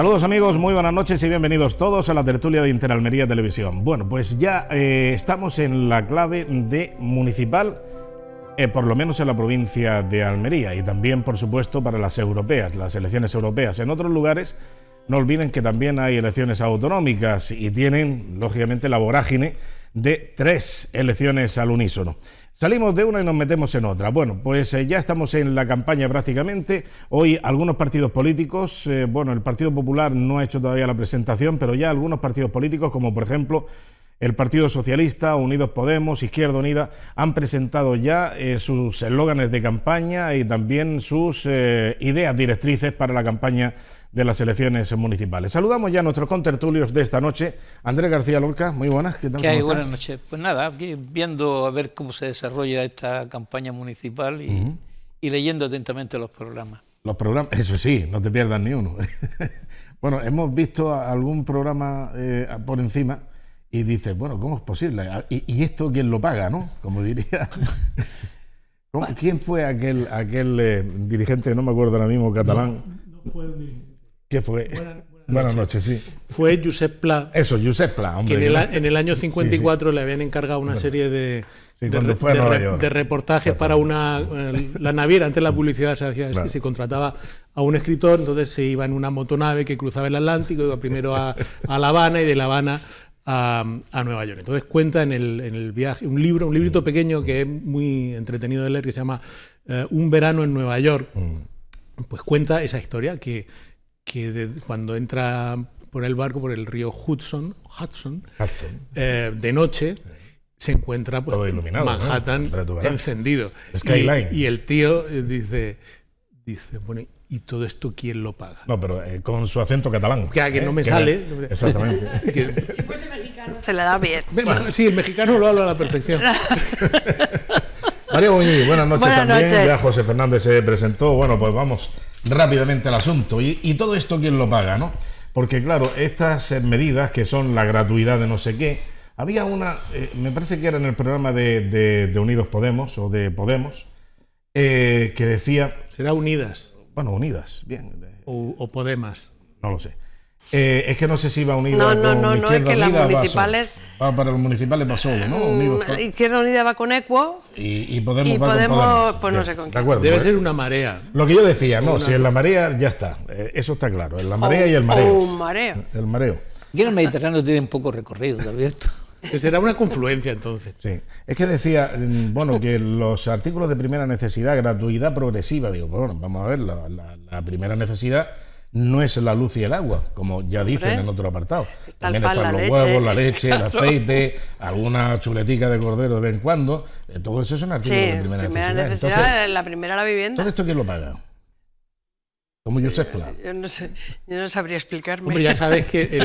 Saludos amigos, muy buenas noches y bienvenidos todos a la tertulia de Interalmería Televisión. Bueno, pues ya eh, estamos en la clave de municipal, eh, por lo menos en la provincia de Almería y también, por supuesto, para las europeas, las elecciones europeas. En otros lugares, no olviden que también hay elecciones autonómicas y tienen, lógicamente, la vorágine de tres elecciones al unísono. Salimos de una y nos metemos en otra. Bueno, pues eh, ya estamos en la campaña prácticamente. Hoy algunos partidos políticos, eh, bueno, el Partido Popular no ha hecho todavía la presentación, pero ya algunos partidos políticos, como por ejemplo el Partido Socialista, Unidos Podemos, Izquierda Unida, han presentado ya eh, sus eslóganes de campaña y también sus ideas directrices para la campaña de las elecciones municipales. Saludamos ya a nuestros contertulios de esta noche. Andrés García Lorca, muy buenas. ¿Qué tal? Buenas noches. Pues nada, viendo a ver cómo se desarrolla esta campaña municipal y, leyendo atentamente los programas. Los programas, eso sí, no te pierdas ni uno. bueno, hemos visto algún programa eh, por encima y dices, bueno, ¿cómo es posible? Ah, ¿Y, esto quién lo paga, no? Como diría. ¿Quién fue aquel, aquel eh, dirigente, no me acuerdo ahora mismo, catalán? No, fue ¿Qué fue... Buenas, noches. sí. Fue Josep Pla. Eso, Josep Pla, hombre. Que en el, año 54 le habían encargado una serie de, de, reportajes para una eh, la naviera antes la publicidad se hacía que se contrataba a un escritor entonces se iba en una motonave que cruzaba el Atlántico iba primero a, La Habana y de La Habana a, Nueva York entonces cuenta en el, en el, viaje un libro un librito pequeño que es muy entretenido de leer que se llama eh, Un verano en Nueva York mm. pues cuenta esa historia que que cuando entra por el barco, por el río Hudson, Hudson, Hudson. Eh, de noche, se encuentra pues, Manhattan encendido. Skyline. Y, el tío eh, dice, dice, bueno, ¿y todo esto quién lo paga? No, pero eh, con su acento catalán. Que, que no me sale. Exactamente. si fuese mexicano. Se le da bien. Sí, el mexicano lo habla a la perfección. María Buñi, buenas noches también. Ya José Fernández se presentó. Bueno, pues vamos rápidamente al asunto. Y, todo esto, ¿quién lo paga, no? Porque, claro, estas eh, medidas que son la gratuidad de no sé qué, había una, eh, me parece que era en el programa de, de, Unidos Podemos o de Podemos, eh, que decía. Será Unidas. Bueno, Unidas, bien. O, o Podemas. No lo sé. Eh, es que no sé si va unida. No, no, con no, no, es que las municipales. para los municipales va solo, ¿no? ¿Y mm, Izquierda Unida va con Equo. Y, Podemos, pues no sé con Debe ¿eh? ser una marea. Lo que yo decía, no, si es la marea, ya está. Eh, eso está claro, es la marea y el mareo. Oh, un mareo. El mareo. Y en el Mediterráneo tiene un poco recorrido, ...que Será una confluencia entonces. Sí. Es que decía, mm, bueno, que los artículos de primera necesidad, gratuidad progresiva, digo, pues bueno, vamos a ver, la primera necesidad no es la luz y el agua, como ya dicen en otro apartado. También están los huevos, la leche, el aceite, alguna chuletica de cordero de vez en cuando. Eh, todo eso es una sí, de primera, primera necesidad. la primera la vivienda. ¿Todo esto quién lo paga? Como Yo no, sé, yo no sabría explicarme. ya sabes que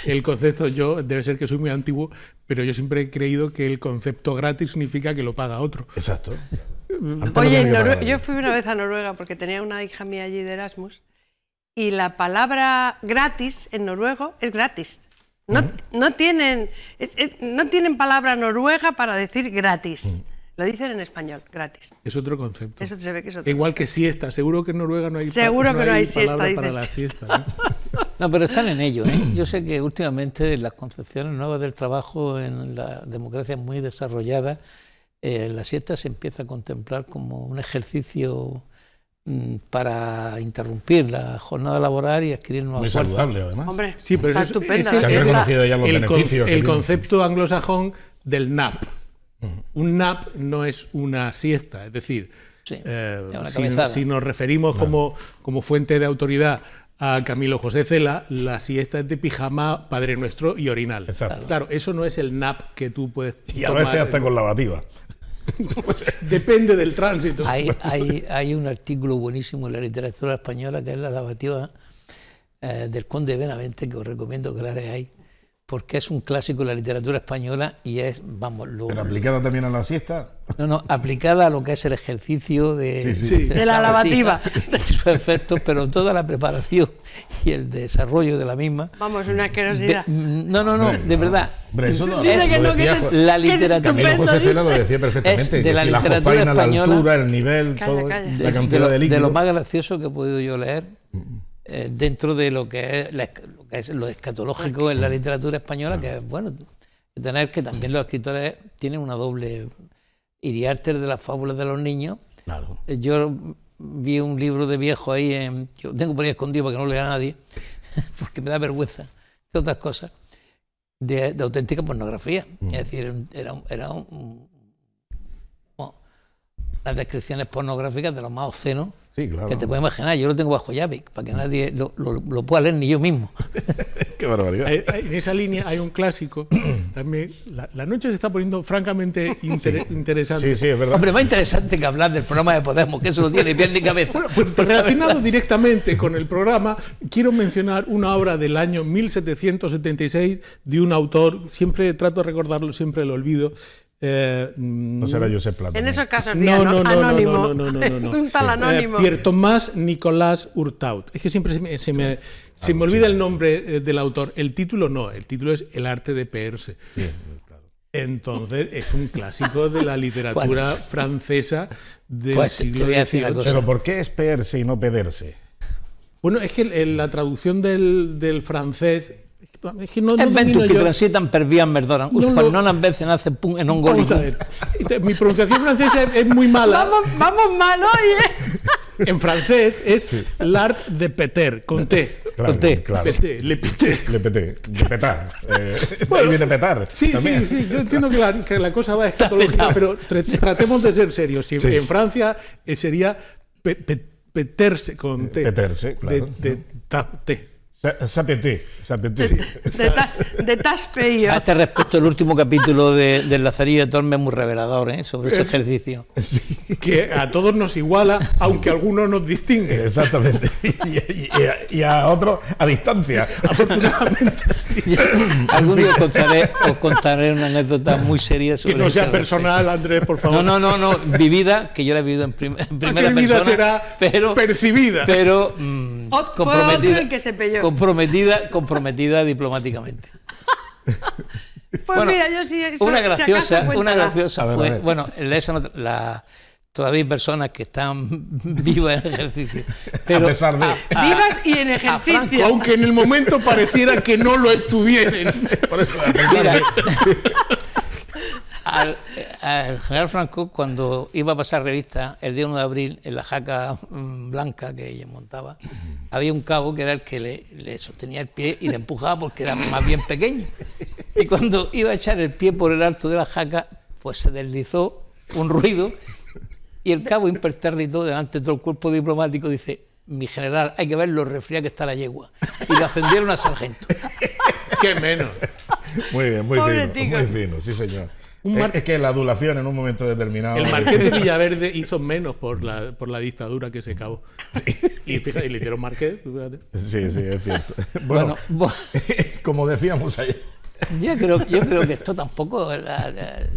el, concepto, yo debe ser que soy muy antiguo, pero yo siempre he creído que el concepto gratis significa que lo paga otro. Exacto. Oye, yo fui una vez a Noruega porque tenía una hija mía allí de Erasmus y la palabra gratis en noruego es gratis. No, no tienen, no tienen palabra noruega para decir gratis. Lo dicen en español, gratis. Es otro concepto. Eso se ve que es otro Igual que siesta. Seguro que en Noruega no hay, Seguro que no hay, siesta, palabra para la siesta. No, pero están en ello. ¿eh? Yo sé que últimamente las concepciones nuevas del trabajo en la democracia muy desarrollada, eh, la siesta se empieza a contemplar como un ejercicio Mm, para interrumpir la jornada laboral y adquirir un Muy saludable, además. sí, pero Es el, es el, concepto anglosajón del nap. Un nap no es una siesta, es decir, eh, si, nos referimos como, como fuente de autoridad a Camilo José Cela, la siesta es de pijama, Padre Nuestro y orinal. Claro, eso no es el nap que tú puedes tomar. Y a veces hasta con lavativa. Depende del tránsito. Hay, hay, un artículo buenísimo en la literatura española que es la lavativa eh, del conde Benavente, que os recomiendo que la leáis porque es un clásico de la literatura española y es, vamos, lo... Pero aplicada también a la siesta. No, no, aplicada a lo que es el ejercicio de, sí, sí. de, de la lavativa. Su efecto, pero toda la preparación y el desarrollo de la misma. Vamos, una curiosidad. no, no, no, de verdad. eso no, es, que no, es, la literatura. Camilo José Cela lo decía perfectamente. Es de la si literatura la española. La altura, el nivel, calla, todo, la cantidad de, lo, de líquido. De lo más gracioso que he podido yo leer. Mm, mm. Eh, dentro de lo que, es, lo que es lo escatológico en la literatura española, que es bueno tener que también los escritores tienen una doble iriárter de las fábulas de los niños. Eh, yo vi un libro de viejo ahí, en, yo tengo por ahí escondido para que no lea nadie, porque me da vergüenza, de otras cosas, de, auténtica pornografía. Mm. Es decir, era, era un, las descripciones pornográficas de los más obscenos que te puedes imaginar. Yo lo tengo bajo llave para que nadie lo, pueda leer ni yo mismo. Qué barbaridad. en esa línea hay un clásico La, noche se está poniendo francamente interesante. Sí, sí, es verdad. Hombre, más interesante que hablar del programa de Podemos, que eso lo tiene bien ni cabeza. Pues, pues relacionado directamente con el programa, quiero mencionar una obra del año 1776 de un autor, siempre trato de recordarlo, siempre lo olvido, eh, no será mm, Josep Platón. En esos casos, no, no, no, anónimo. no, no, Tal anónimo. Eh, Pierre Tomás Nicolás Hurtaut. Es que siempre se me, ah, olvida el nombre eh, del autor. El título no, el título es El arte de peerse. Sí. Entonces es un clásico de la literatura francesa del pues, siglo XVIII. Pero ¿por qué es peerse y no pederse? Bueno, es que la traducción del, del francés es que no, que per em no, Vamos Mi pronunciación francesa es, muy mala. Vamos, mal hoy, eh. En francés es l'art de peter, con T. le Le Sí, sí, sí. entiendo que la, cosa va escatológica, pero tratemos de ser serios. Si En Francia eh, sería pe con T. claro. De, Sapete, sapete. De Taspeio. A este respecto, el último capítulo de, del Lazarillo de Tormes es muy revelador ¿eh? sobre ese eh, ejercicio. que a todos nos iguala, aunque algunos nos distingue. Exactamente. Y, a, otros a distancia. Afortunadamente sí. Algún os contaré, una anécdota muy seria sobre Que no sea personal, Andrés, por favor. No, no, no, no. Vivida, que yo la he vivido en, ah, primera persona. será pero, percibida. Pero mm, comprometida. El que se pelló comprometida, comprometida diplomáticamente. Pues bueno, mira, yo sí. una graciosa, una graciosa fue. Bueno, la, todavía hay personas que están vivas en ejercicio. Pero a pesar de. vivas y en ejercicio. aunque en el momento pareciera que no lo estuvieran. mira, al, general Franco, cuando iba a pasar revista el día 1 de abril en la jaca mm, blanca que ella montaba, había un cabo que era el que le, sostenía el pie y le empujaba porque era más bien pequeño. Y cuando iba a echar el pie por el alto de la jaca, pues se deslizó un ruido y el cabo impertérrito delante de todo el cuerpo diplomático dice, mi general, hay que ver lo refriega que está la yegua. Y le ascendieron a sargento. ¡Qué menos! Muy bien, muy bien. muy fino, sí señor es, que la adulación en un momento determinado. El marqués de Villaverde hizo menos por la, por la dictadura que se acabó. Y fíjate, le hicieron marqués. Sí, sí, es cierto. Bueno, como decíamos ayer. Yo creo, yo creo que esto tampoco,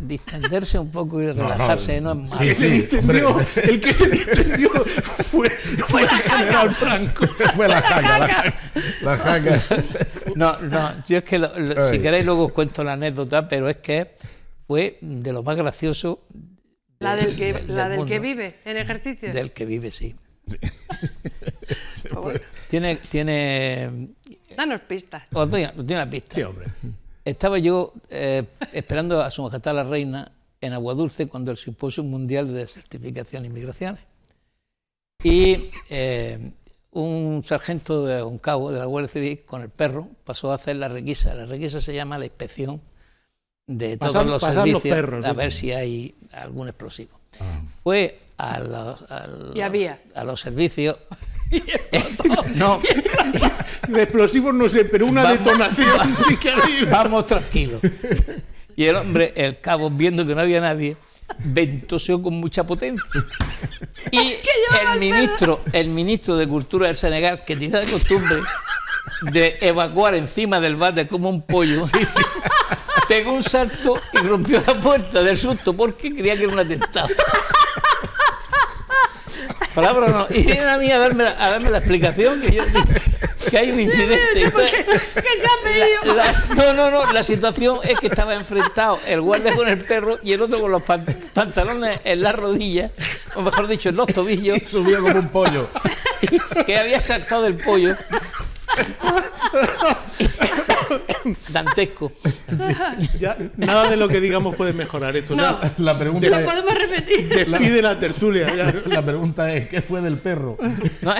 distenderse un poco y relajarse, no, es malo. el, que se distendió, fue, el general Franco. Fue la jaca, la, jaca. No, no, yo es que, si queréis luego os cuento la anécdota, pero es que fue de lo más gracioso. la del que, la del, que vive, en ejercicio. Del que vive, sí. Pues tiene, tiene. Danos pistas. Os tiene os pista. Sí, hombre. Estaba yo eh, esperando a su majestad la reina en Aguadulce cuando el un Mundial de Certificación y e inmigraciones. Y eh, un sargento, de, un cabo de la Guardia Civil con el perro pasó a hacer la requisa. La requisa se llama la inspección de todos los servicios a ver si hay algún explosivo. Ah. Fue a los, A los servicios. no. de explosivos no sé, pero una detonación sí que había. Vamos tranquilo Y el hombre, el cabo, viendo que no había nadie, ventoseó con mucha potencia. Y el ministro, el ministro de Cultura del Senegal, que tiene la costumbre de evacuar encima del bate como un pollo pegó un salto y rompió la puerta del susto porque creía que era un atentado. Palabra no. Y vienen a mí a darme la, explicación que yo que hay un incidente. La, no, no, no. La situación es que estaba enfrentado el guardia con el perro y el otro con los pantalones en las rodillas, o mejor dicho, en los tobillos. subía como un pollo. Que había saltado el pollo. Dantesco. nada de lo que digamos puede mejorar esto. la pregunta lo podemos repetir. Y de la tertulia. La pregunta es, ¿qué fue del perro? No,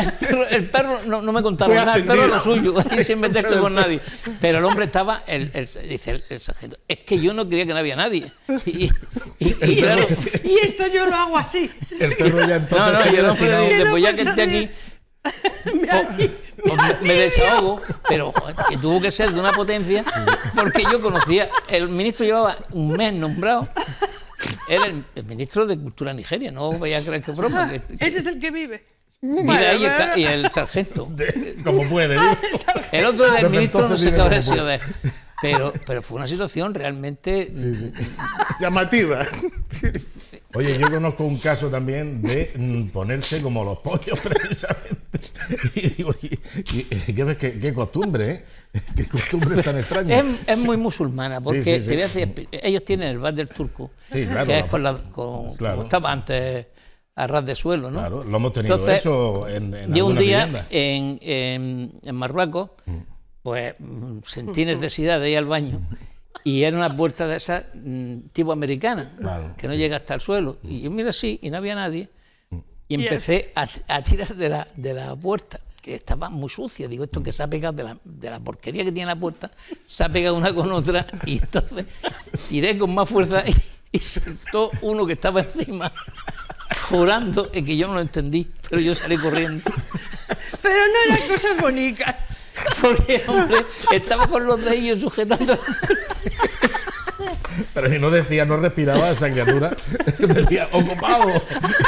el perro, no, me contaron nada. El perro lo suyo, sin meterse con nadie. Pero el hombre estaba, el, dice el, sargento, es que yo no creía que no había nadie. Y, esto yo lo hago así. El perro ya entonces... No, no, yo no puedo decir, pues ya que esté aquí pues me desahogo, pero que tuvo que ser de una potencia, porque yo conocía, el ministro llevaba un mes nombrado. Era el, ministro de Cultura Nigeria, no vaya a creer que broma. Ah, ese es el que vive. Mira, y el, y el sargento. como puede. Ah, el otro es el ministro, no sé qué habrá sido de pero, pero fue una situación realmente llamativa. Oye, yo conozco un caso también de mm, ponerse como los pollos, precisamente. y digo, eh, qué, costumbre, ¿eh? Qué costumbre tan extraña. Es, muy musulmana, porque ellos tienen el bar del turco, que es con estaba antes a ras de suelo, ¿no? Claro, lo hemos tenido eso en, en Yo un día en, Marruecos, mm. pues mm, sentí necesidad de ir al baño y era una puerta de esa mm, tipo americana, que no llega hasta el suelo. Y yo mira así y no había nadie y empecé a, tirar de la, puerta, que estaba muy sucia. Digo, esto que se ha pegado de la, porquería que tiene la puerta, se ha pegado una con otra y entonces tiré con más fuerza y, y saltó uno que estaba encima jurando es que yo no lo entendí, pero yo salí corriendo. Pero no eran cosas bonitas. Porque, hombre, estaba con los de ellos sujetando. Pero si no decía, no respiraba esa criatura, decía ocupado.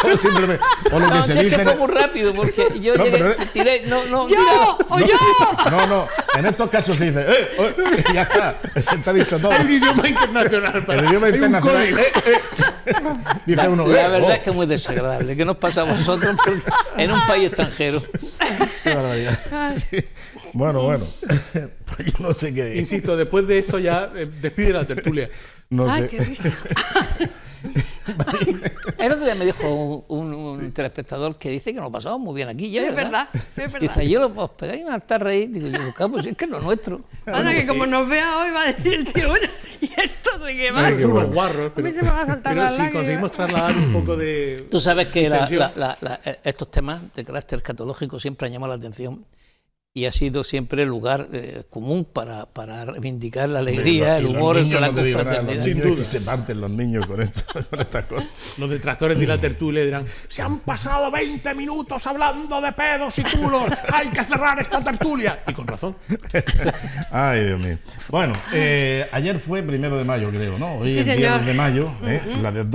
O simplemente. lo que no, se dice. Que fue muy rápido porque yo no, llegué, no, no, yo, o yo. No, no, en estos casos se dice, eh, eh" ya está, se ha dicho todo. Hay un idioma internacional para El idioma internacional. Eh, eh, Dice uno, la, eh, verdad oh. es que es muy desagradable. ¿Qué nos pasamos nosotros en un país extranjero? Qué barbaridad. Bueno, bueno. Pues yo no sé qué. Insisto, después de esto ya eh, despide la tertulia. No qué risa. El otro día me dijo un, un telespectador que dice que nos pasamos muy bien aquí. es verdad, Dice, yo os pegáis en altar rey. Digo, yo, capo, pues es que es lo nuestro. Ahora que pues como nos vea hoy va a decir tío, bueno, ¿y esto de qué va? Sí, unos guarros, pero, a mí se me va a saltar pero si conseguimos trasladar un poco de Tú sabes que estos temas de carácter escatológico siempre han llamado la atención y ha sido siempre el lugar eh, común para, para, reivindicar la alegría, el humor la confraternidad. Sin duda. se los niños con, esto, estas cosas. Los detractores de la tertulia dirán, se han pasado 20 minutos hablando de pedos y culos, hay que cerrar esta tertulia. Y con razón. Ay, Dios mío. Bueno, eh, ayer fue primero de mayo, creo, ¿no? Hoy es de mayo, ¿eh? la, del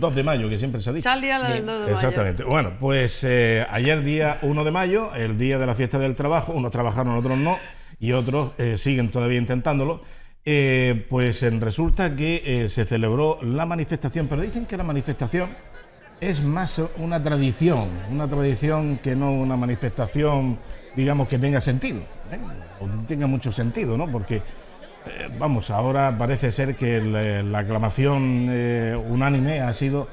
2 de, mayo, que siempre se ha dicho. del 2 de mayo. Exactamente. Bueno, pues ayer día 1 de mayo, el día de la fiesta del trabajo, unos trabajaron, otros no, y otros eh, siguen todavía intentándolo. Eh, pues eh, resulta que se celebró la manifestación, pero dicen que la manifestación es más una tradición, una tradición que no una manifestación, digamos, que tenga sentido, o tenga mucho sentido, ¿no? Porque vamos, ahora parece ser que la, aclamación unánime ha sido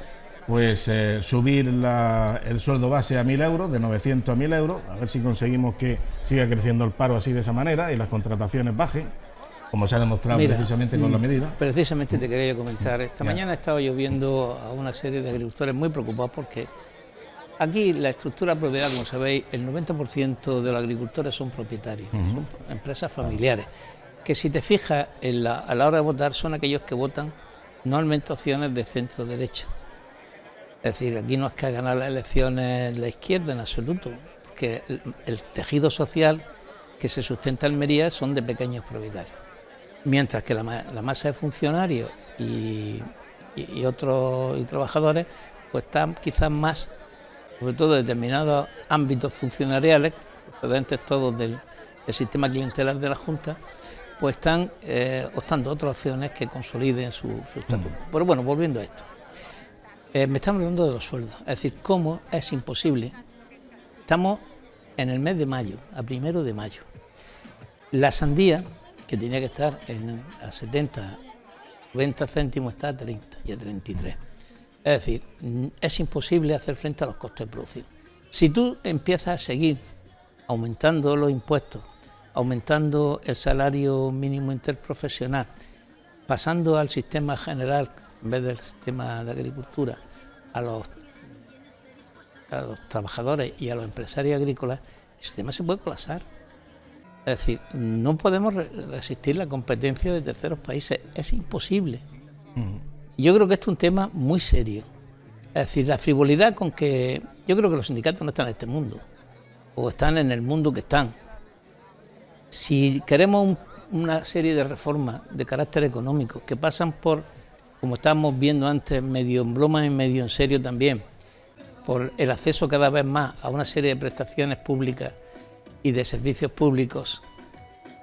pues eh, subir el sueldo base a 1.000 euros, de 900 a 1.000 euros, a ver si conseguimos que siga creciendo el paro así de esa manera y las contrataciones bajen, como se ha demostrado precisamente con la mm, medida. Precisamente te quería comentar, esta mañana estaba lloviendo a una serie de agricultores muy preocupados porque aquí la estructura propiedad, como sabéis, el 90% de los agricultores son propietarios, son empresas familiares, que si te fijas a la hora de votar son aquellos que votan ...normalmente opciones de centro derecha. Es decir, aquí no es que ha ganado las elecciones la izquierda en absoluto, que el, tejido social que se sustenta en Almería son de pequeños propietarios. Mientras que la, masa de funcionarios y, otros trabajadores pues están quizás más, sobre todo determinados ámbitos funcionariales, procedentes todos del, sistema clientelar de la Junta, pues están eh, optando otras opciones que consoliden su, su estatuto. Mm. Pero bueno, volviendo a esto. Eh, me están hablando de los sueldos, es decir, cómo es imposible. Estamos en el mes de mayo, a primero de mayo. La sandía, que tenía que estar en, a 70, 90 céntimos, está a 30 y a 33. Es decir, mm, es imposible hacer frente a los costes de producción. Si tú empiezas a seguir aumentando los impuestos, aumentando el salario mínimo interprofesional, pasando al sistema general en vez del sistema de agricultura, a los, trabajadores y a los empresarios agrícolas, el tema se puede colapsar. Es decir, no podemos resistir la competencia de terceros países, es imposible. Yo creo que esto es un tema muy serio. Es decir, la frivolidad con que yo creo que los sindicatos no están en este mundo, o están en el mundo que están. Si queremos una serie de reformas de carácter económico que pasan por como estábamos viendo antes, medio en broma y medio en serio también, por el acceso cada vez más a una serie de prestaciones públicas y de servicios públicos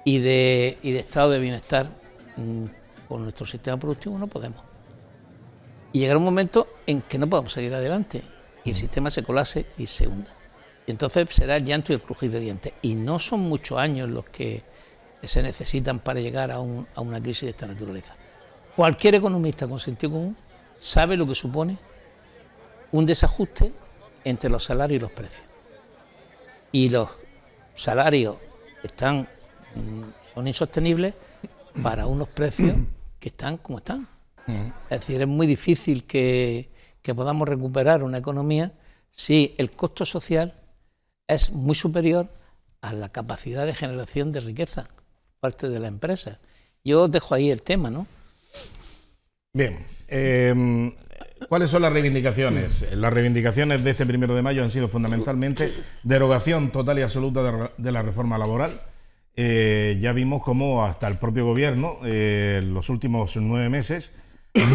y de, estado de bienestar, mm, con nuestro sistema productivo no podemos. Y llegará un momento en que no podamos seguir adelante y el sistema se colase y se hunda. Y entonces será el llanto y el crujir de dientes. Y no son muchos años los que se necesitan para llegar a una crisis de esta naturaleza. Cualquier economista con sentido común sabe lo que supone un desajuste entre los salarios y los precios. Y los salarios están mm, son insostenibles para unos precios que están como están. Mm. Es decir, es muy difícil que, que podamos recuperar una economía si el costo social es muy superior a la capacidad de generación de riqueza por parte de la empresa. Yo os dejo ahí el tema, ¿no? Bien. Em, ¿Cuáles son las reivindicaciones? Las reivindicaciones de este primero de mayo han sido fundamentalmente derogación total y absoluta de la reforma laboral. Eh, ya vimos cómo hasta el propio gobierno, eh, en los últimos nueve meses,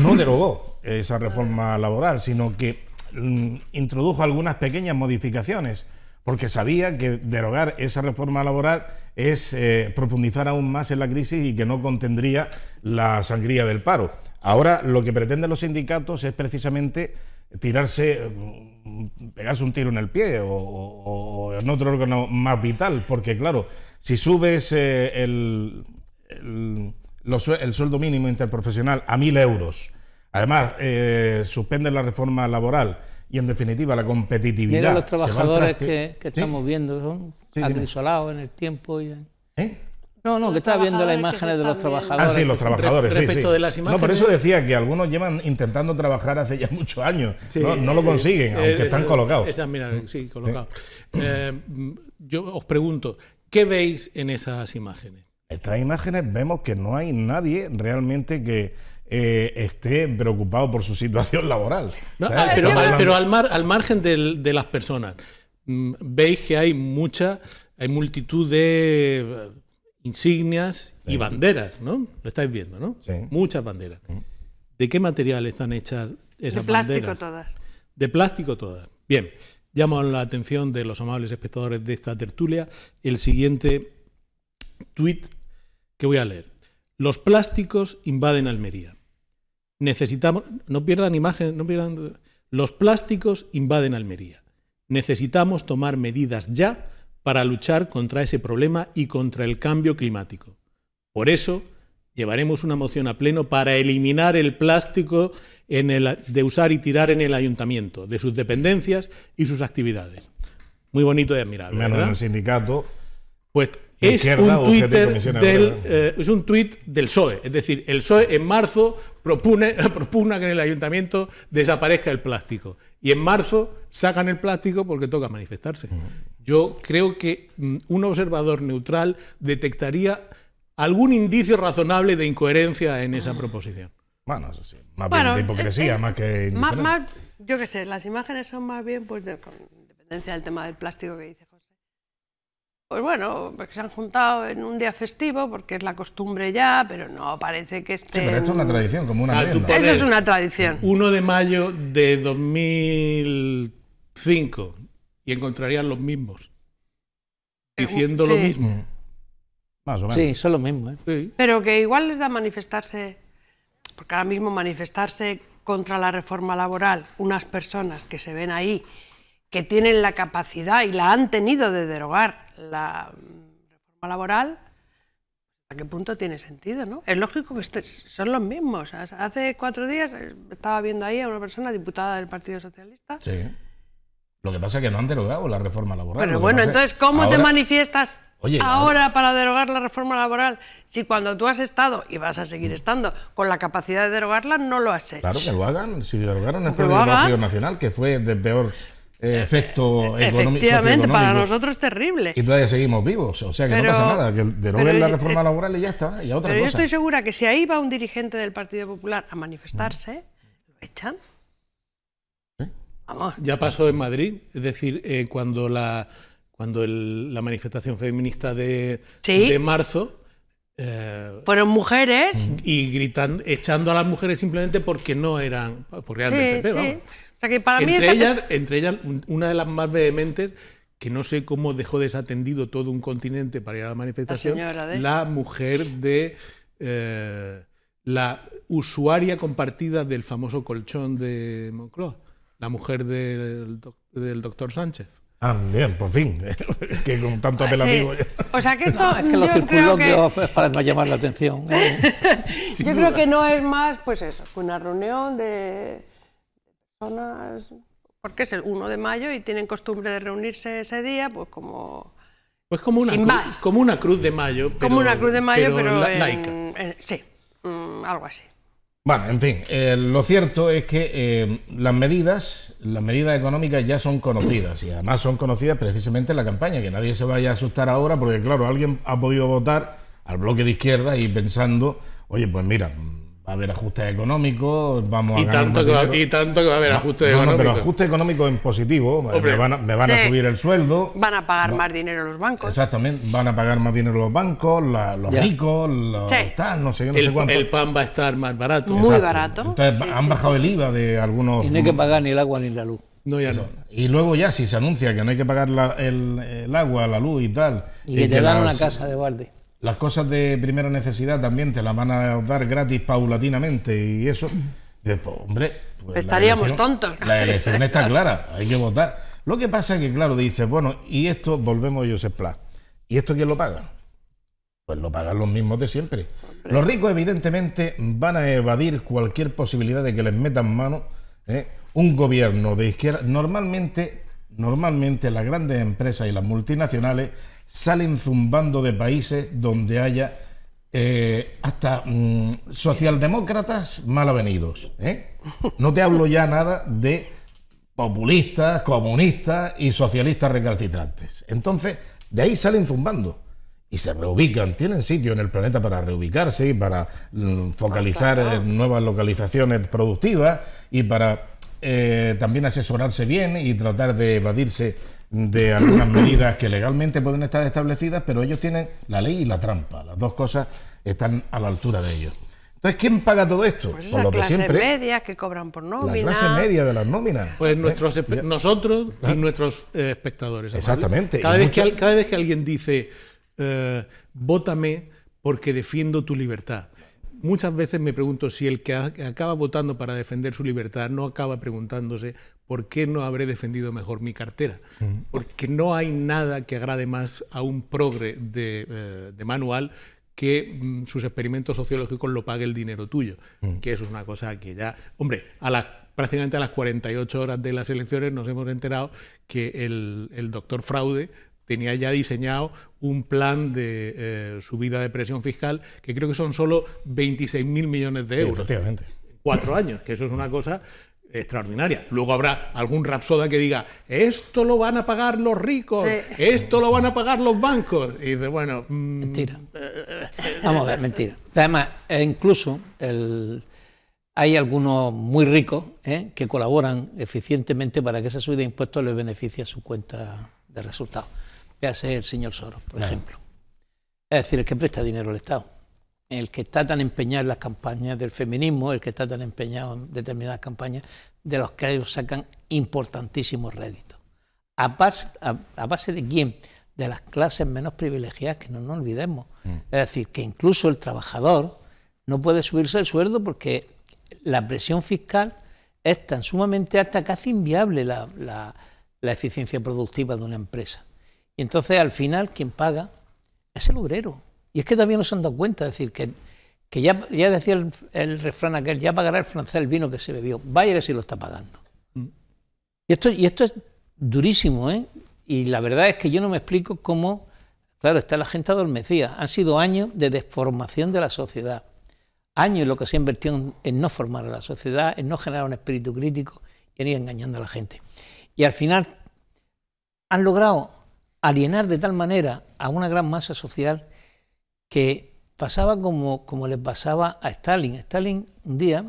no derogó esa reforma laboral, sino que mm, introdujo algunas pequeñas modificaciones, porque sabía que derogar esa reforma laboral es eh, profundizar aún más en la crisis y que no contendría la sangría del paro. Ahora lo que pretenden los sindicatos es precisamente tirarse, mm, pegarse un tiro en el pie o, en otro órgano más vital, porque claro, si subes eh, el, sueldo mínimo interprofesional a mil euros, además eh, suspende la reforma laboral y en definitiva la competitividad. Mira los trabajadores que, estamos viendo, son sí, en el tiempo y ¿Eh? No, no, que estaba viendo las imágenes de los trabajadores. Ah, sí, los trabajadores, sí, Respecto de las imágenes... No, por eso decía que algunos llevan intentando trabajar hace ya muchos años. no, lo consiguen, eh, aunque están colocados. Esas, mira, sí, colocados. Eh, yo os pregunto, ¿qué veis en esas imágenes? En Estas imágenes vemos que no hay nadie realmente que, eh, esté preocupado por su situación laboral. pero, al, margen de las personas, mm, veis que hay mucha, hay multitud de insignias y banderas, ¿no? Lo estáis viendo, ¿no? Muchas banderas. Mm. ¿De qué material están hechas esas banderas? De plástico todas. De plástico todas. Bien, llamo la atención de los amables espectadores de esta tertulia el siguiente tuit que voy a leer. Los plásticos invaden Almería. Necesitamos, no pierdan imagen, no pierdan... Los plásticos invaden Almería. Necesitamos tomar medidas ya para luchar contra ese problema y contra el cambio climático. Por eso, llevaremos una moción a pleno para eliminar el plástico de usar y tirar en el ayuntamiento, de sus dependencias y sus actividades. Muy bonito y admirable. sindicato. Pues eh, es un, tweet del, es un tweet del PSOE. Es decir, el PSOE en marzo propone, propugna que en el ayuntamiento desaparezca el plástico. Y en marzo sacan el plástico porque toca manifestarse. Yo creo que mm, un observador neutral detectaría algún indicio razonable de incoherencia en esa proposición. Bueno, eso sí, más bien de eh, hipocresía, eh, más que... yo qué sé, las imágenes son más bien, pues, dependencia del tema del plástico que dice José. Pues bueno, porque se han juntado en un día festivo, porque es la costumbre ya, pero no, parece que esté. Sí, pero esto es una tradición, como una... Ah, eso es una tradición. 1 de mayo de 2005 encontrarían los mismos eh, diciendo lo mismo. Más o menos. Sí, son los mismos. ¿eh? Pero que igual les da manifestarse, porque ahora mismo manifestarse contra la reforma laboral unas personas que se ven ahí, que tienen la capacidad y la han tenido de derogar la reforma laboral, ¿a qué punto tiene sentido? ¿no? Es lógico que estés, son los mismos. hace cuatro días eh, estaba viendo ahí a una persona diputada del Partido Socialista. Sí lo que pasa es que no han derogado la reforma laboral. Pero bueno, entonces, ¿cómo te manifiestas ahora, para derogar la reforma laboral, si cuando tú has estado y vas a seguir mm. estando con la capacidad de derogarla, no lo has hecho. Claro que lo hagan. Si derogaron el Partido Nacional, que fue de peor eh, efecto económico. Efectivamente, para nosotros terrible. Y todavía seguimos vivos, o sea que no pasa nada, que deroguen la reforma laboral y ya está, y otra pero yo estoy segura que si ahí va un dirigente del Partido Popular a manifestarse, lo echan. Ya pasó en Madrid, es decir, eh, cuando la cuando la manifestación feminista de, de marzo. Eh, Fueron mujeres. Y gritan, echando a las mujeres simplemente porque no eran. Porque eran entre, ellas, una de las más vehementes, que no sé cómo dejó desatendido todo un continente para ir a la manifestación, la, mujer de. Eh, la usuaria compartida del famoso colchón de Moncloa la mujer del, del doctor Sánchez. Ah, bien, por fin, ¿eh? que con tanto apelativo. O sea que esto. es que lo circulo que... para no llamar la atención. ¿eh? yo creo que no es más, pues eso, una reunión de personas. Porque es el 1 de mayo y tienen costumbre de reunirse ese día, pues como. Pues como una, cruz, como una cruz de mayo. Pero, como una cruz de mayo, pero, sí, mm, algo así. Bueno, en fin, eh, lo cierto es que eh, las medidas, las medidas económicas ya son conocidas y además son conocidas precisamente en la campaña, que nadie se vaya a asustar ahora porque claro, alguien ha podido votar al bloque de izquierda y pensando, oye, pues mira, a haber ajustes económicos, vamos y tanto que va, Y tanto que va a haber ajustes económicos. No, pero ajustes económicos en positivo, me van, a, subir el sueldo. Van a pagar más dinero los bancos. Exactamente, van a pagar más dinero los bancos, los ricos, los tal, no sé, yo, no el, sé cuánto. El pan va a estar más barato. Muy barato. han bajado el IVA de algunos... Tiene que pagar ni el agua ni la luz. No, ya no. Y luego ya si se anuncia que no hay que pagar el, agua, la luz y tal... Y, te dan una casa de guardia las cosas de primera necesidad también te las van a dar gratis paulatinamente y eso. Pues, hombre, pues, estaríamos tontos. La elección está clara, hay que votar. Lo que pasa es que, claro, dices, bueno, y esto, volvemos a Joseph plas ¿Y esto quién lo paga? Pues lo pagan los mismos de siempre. Los ricos, evidentemente, van a evadir cualquier posibilidad de que les metan mano ¿eh? un gobierno de izquierda. Normalmente, normalmente las grandes empresas y las multinacionales salen zumbando de países donde haya eh, hasta mm, socialdemócratas mal ¿eh? No te hablo ya nada de populistas, comunistas y socialistas recalcitrantes. Entonces, de ahí salen zumbando y se reubican, tienen sitio en el planeta para reubicarse y para mm, focalizar en eh, nuevas localizaciones productivas y para también asesorarse bien y tratar de evadirse de algunas medidas que legalmente pueden estar establecidas, pero ellos tienen la ley y la trampa. Las dos cosas están a la altura de ellos. Entonces, ¿quién paga todo esto? Pues lo que siempre. medias que cobran por nómina. La clase media de las nóminas. Pues nuestros, nosotros y nuestros eh, espectadores. Exactamente. Cada vez, que, cada vez que alguien dice, eh, vótame porque defiendo tu libertad. Muchas veces me pregunto si el que acaba votando para defender su libertad no acaba preguntándose por qué no habré defendido mejor mi cartera. Mm. Porque no hay nada que agrade más a un progre de, eh, manual que mm, sus experimentos sociológicos lo pague el dinero tuyo. Mm. Que eso es una cosa que ya, hombre, a las, prácticamente a las 48 horas de las elecciones nos hemos enterado que el doctor Fraude tenía ya diseñado un plan de eh, subida de presión fiscal que creo que son solo 26.000 millones de euros. Sí, Cuatro años, que eso es una cosa extraordinaria. Luego habrá algún rapsoda que diga, esto lo van a pagar los ricos, esto lo van a pagar los bancos. Y dice, bueno... Mm, mentira. Eh, eh, Vamos a ver, mentira. Además, e incluso hay algunos muy ricos que colaboran eficientemente para que esa subida de impuestos les beneficie a su cuenta de resultados hace el señor Soros, por ejemplo. Es decir, el que presta dinero al Estado. El que está tan empeñado en las campañas del feminismo, el que está tan empeñado en determinadas campañas, de los que ellos sacan importantísimos réditos. A base, de quién? De las clases menos privilegiadas, que no nos olvidemos. Mm. Es decir, que incluso el trabajador no puede subirse el sueldo porque la presión fiscal es tan sumamente alta, casi inviable la eficiencia productiva de una empresa. Y entonces al final quien paga es el obrero. Y es que también no se han dado cuenta, es decir, que, ya, decía el, refrán aquel, ya pagará el francés el vino que se bebió. Vaya que sí lo está pagando. Mm. Y esto, y esto es durísimo, ¿eh? Y la verdad es que yo no me explico cómo, claro, está la gente adormecida. Han sido años de desformación de la sociedad. Años en lo que se ha invertido en, en no formar a la sociedad, en no generar un espíritu crítico y en ir engañando a la gente. Y al final han logrado alienar de tal manera a una gran masa social que pasaba como, como le pasaba a Stalin. Stalin un día,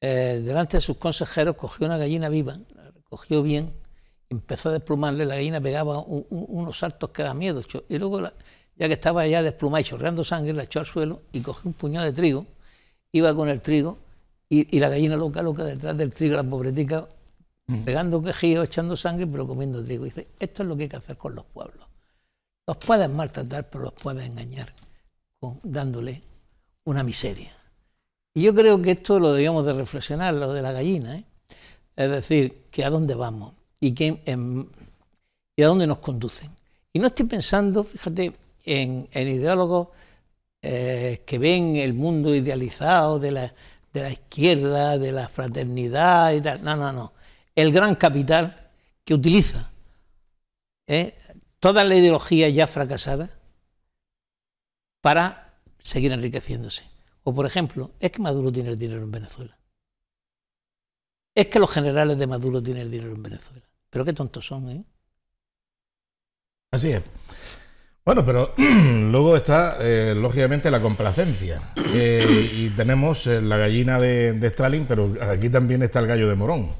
eh, delante de sus consejeros, cogió una gallina viva, la recogió bien, empezó a desplumarle, la gallina pegaba unos saltos que da miedo, y luego, ya que estaba ya desplumada y chorreando sangre, la echó al suelo y cogió un puñado de trigo, iba con el trigo, y, la gallina loca, loca detrás del trigo, la pobretica, pegando quejíos, echando sangre, pero comiendo trigo. dice, esto es lo que hay que hacer con los pueblos. Los puedes maltratar, pero los puedes engañar dándole una miseria. Y yo creo que esto lo debíamos de reflexionar, lo de la gallina. ¿eh? Es decir, que a dónde vamos y, a dónde nos conducen. Y no estoy pensando, fíjate, en, ideólogos eh, que ven el mundo idealizado de la izquierda, de la fraternidad y tal. No, no, no el gran capital que utiliza ¿eh? toda la ideología ya fracasada para seguir enriqueciéndose. O por ejemplo, es que Maduro tiene el dinero en Venezuela. Es que los generales de Maduro tienen el dinero en Venezuela. Pero qué tontos son, ¿eh? Así es. Bueno, pero luego está, eh, lógicamente, la complacencia. Eh, y tenemos la gallina de, de Stalin, pero aquí también está el gallo de Morón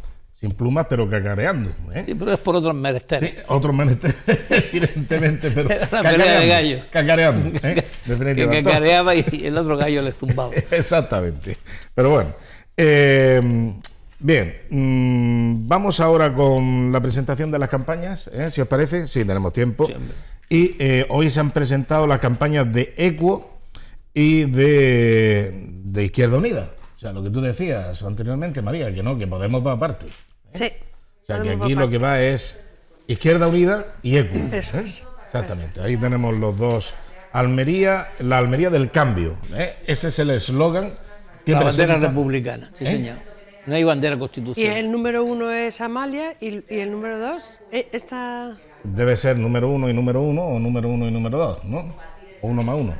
sin plumas, pero cacareando. ¿eh? Sí, pero es por otros menesteres. otros menesteres, evidentemente, pero pelea de Cacareando, ¿eh? Que cacareaba y el otro gallo le zumbaba. Exactamente. Pero bueno, em, bien, mm, vamos ahora con la presentación de las campañas, ¿eh? si os parece, sí, tenemos tiempo. Y eh, hoy se han presentado las campañas de Equo y de, de Izquierda Unida. O sea, lo que tú decías anteriormente, María, que no, que Podemos va aparte. ¿eh? Sí. O sea, que aquí lo que va es Izquierda Unida y ECU. ¿eh? Eso es. Exactamente. Ahí tenemos los dos. Almería, la Almería del cambio. ¿eh? Ese es el eslogan. La bandera republicana, sí, señor. No hay bandera constitucional. Y el número uno es Amalia y, el número dos, esta. Debe ser número uno y número uno, o número uno y número dos, ¿no? O uno más uno.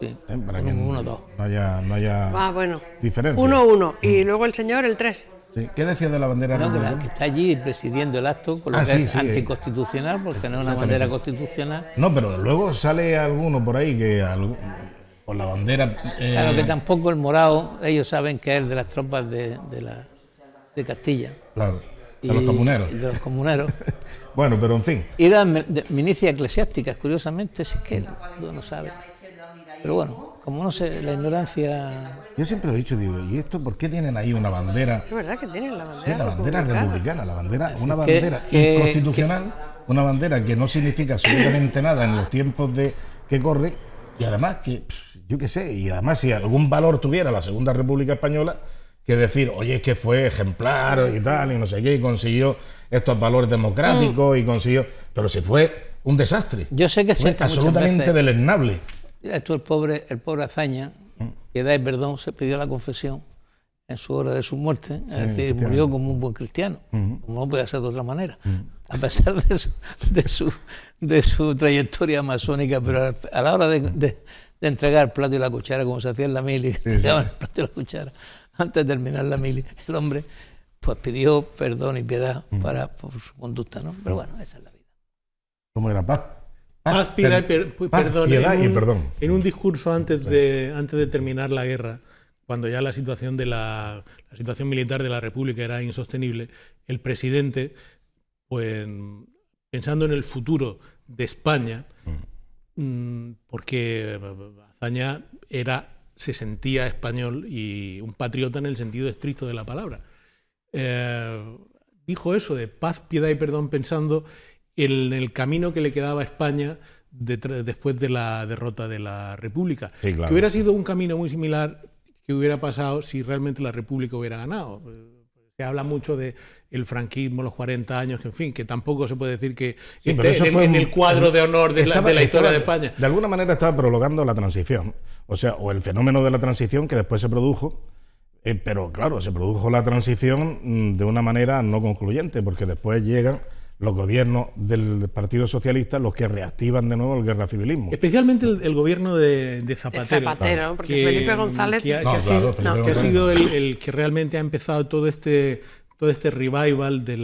Sí. Para uno, que dos. No haya, no haya ah, diferencia. Uno, uno. Y luego el señor, el tres. ¿Qué decía de la bandera no, que, está allí presidiendo el acto, con lo ah, que es anticonstitucional, porque no es una bandera constitucional. No, pero luego sale alguno por ahí que con la bandera. Eh, claro que tampoco el morado, ellos saben que es de las tropas de, Castilla. Claro. De los comuneros. de los comuneros. bueno, pero en fin. Y las Minicias eclesiásticas, curiosamente, si es que uno no sabe. Pero bueno, como no sé, la ignorancia. Yo siempre lo he dicho, digo, ¿y esto por qué tienen ahí una bandera? Es verdad que tienen la bandera. Sí, la bandera republicana, la bandera, una bandera inconstitucional, una bandera que no significa absolutamente nada en los tiempos de que corre, y además que, yo qué sé, y además si algún valor tuviera la Segunda República Española, que decir, oye, es que fue ejemplar y tal, y no sé qué, y consiguió estos valores democráticos, mm. y consiguió. Pero si fue un desastre. Yo sé que es absolutamente esto el pobre, el pobre Azaña, mm. que da el perdón, se pidió la confesión en su hora de su muerte, es decir, murió como un buen cristiano, mm-hmm. como no puede ser de otra manera, mm. a pesar de su, de su, trayectoria masónica, pero a la hora de, de, entregar el plato y la cuchara, como se hacía en la mili, plato la cuchara, antes de terminar la mili, el hombre pues pidió perdón y piedad mm. para, por su conducta, ¿no? Pero bueno, esa es la vida. ¿Cómo era, Paz? Paz, ah, piedad, perdón, en un, y perdón. En un discurso antes de, antes de terminar la guerra, cuando ya la situación, de la, situación militar de la República era insostenible, el presidente, pues, pensando en el futuro de España, mm. Mm, porque Azaña era, se sentía español y un patriota en el sentido estricto de la palabra. Eh, dijo eso de paz, piedad y perdón pensando el camino que le quedaba a España después de la derrota de la República. Que hubiera sido un camino muy similar que hubiera pasado si realmente la República hubiera ganado. Se habla mucho de el franquismo, los 40 años, que en fin, que tampoco se puede decir que en, el cuadro de honor de, la, historia de España. De alguna manera estaba prolongando la transición, o sea, o el fenómeno de la transición que después se produjo, eh, pero claro, se produjo la transición mm, de una manera no concluyente, porque después llegan los gobiernos del Partido Socialista los que reactivan de nuevo el guerra civilismo. Especialmente el, gobierno de, Zapatero. Zapatero, ah. porque Felipe González... ha, sido, el, que realmente ha empezado todo este todo este revival de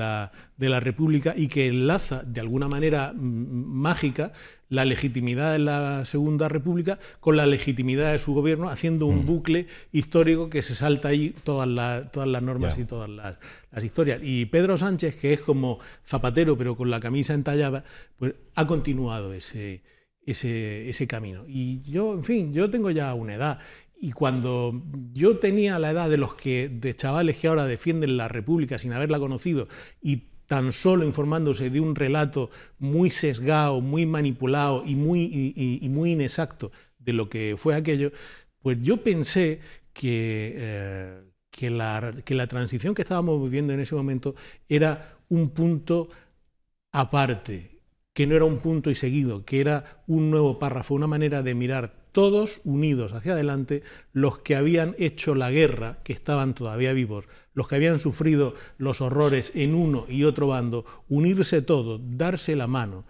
de la República y que enlaza de alguna manera mágica la legitimidad de la Segunda República con la legitimidad de su gobierno, haciendo un mm. bucle histórico que se salta ahí todas, todas las normas y todas las, historias. Y Pedro Sánchez, que es como zapatero pero con la camisa entallada, pues ha continuado ese, ese, ese camino. Y yo, en fin, yo tengo ya una edad y cuando yo tenía la edad de los que de chavales que ahora defienden la República sin haberla conocido y tan solo informándose de un relato muy sesgado, muy manipulado y muy, inexacto de lo que fue aquello, pues yo pensé que, eh, que, la, que la transición que estábamos viviendo en ese momento era un punto aparte, que no era un punto y seguido, que era un nuevo párrafo, una manera de mirar todos unidos hacia adelante, los que habían hecho la guerra, que estaban todavía vivos, los que habían sufrido los horrores en uno y otro bando, unirse todos, darse la mano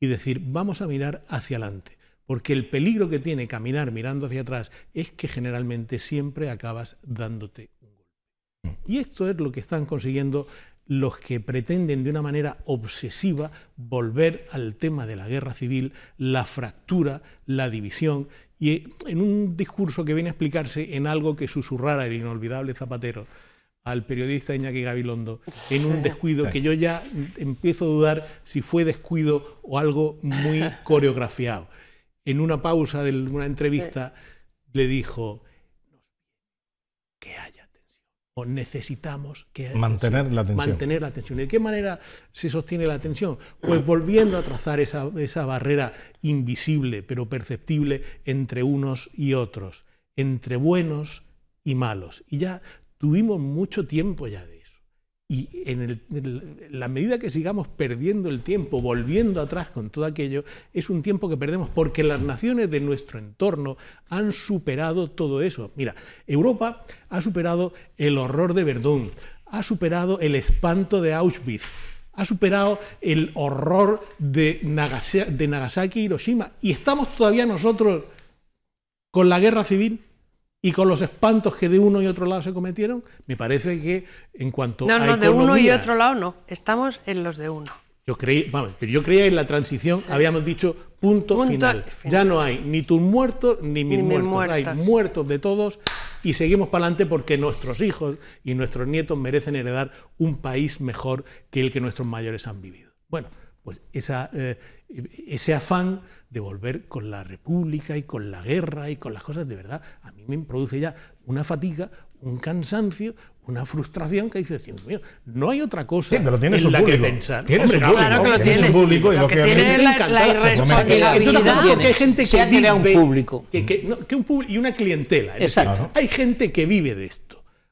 y decir, vamos a mirar hacia adelante. Porque el peligro que tiene caminar mirando hacia atrás es que generalmente siempre acabas dándote un golpe. Y esto es lo que están consiguiendo los que pretenden de una manera obsesiva volver al tema de la guerra civil, la fractura, la división y eh, en un discurso que viene a explicarse en algo que susurrara el inolvidable Zapatero al periodista Iñaki Gabilondo en un descuido que yo ya empiezo a dudar si fue descuido o algo muy coreografiado. En una pausa de una entrevista le dijo, ¿qué hay necesitamos que mantener la tensión. Mantener la ¿De qué manera se sostiene la tensión? Pues volviendo a trazar esa, esa barrera invisible pero perceptible entre unos y otros, entre buenos y malos. Y ya tuvimos mucho tiempo ya de y en, la medida que sigamos perdiendo el tiempo, volviendo atrás con todo aquello, es un tiempo que perdemos porque las naciones de nuestro entorno han superado todo eso. Mira, Europa ha superado el horror de Verdún, ha superado el espanto de Auschwitz, ha superado el horror de Nagasaki, de Nagasaki Hiroshima. Y estamos todavía nosotros con la guerra civil y con los espantos que de uno y otro lado se cometieron, me parece que en cuanto no, a. No, de uno y otro lado no. Estamos en los de uno. Yo creí, vamos, pero yo creía en la transición, habíamos dicho punto, final. Ya no hay ni tus muertos ni mis muertos. hay muertos de todos y seguimos para adelante porque nuestros hijos y nuestros nietos merecen heredar un país mejor que el que nuestros mayores han vivido. Bueno, pues esa, eh, ese afán de volver con la república y con la guerra y con las cosas, de verdad, a mí me produce ya una fatiga, un cansancio, una frustración que dice, Dios no hay otra cosa sí, pero tiene en su la público. que pensar. Tiene su público, que lo tiene, su público y que, tiene la, irresponsabilidad que hay gente que vive, un público. Que, que, no, que un público y una clientela. Exacto. hay gente que vive de esto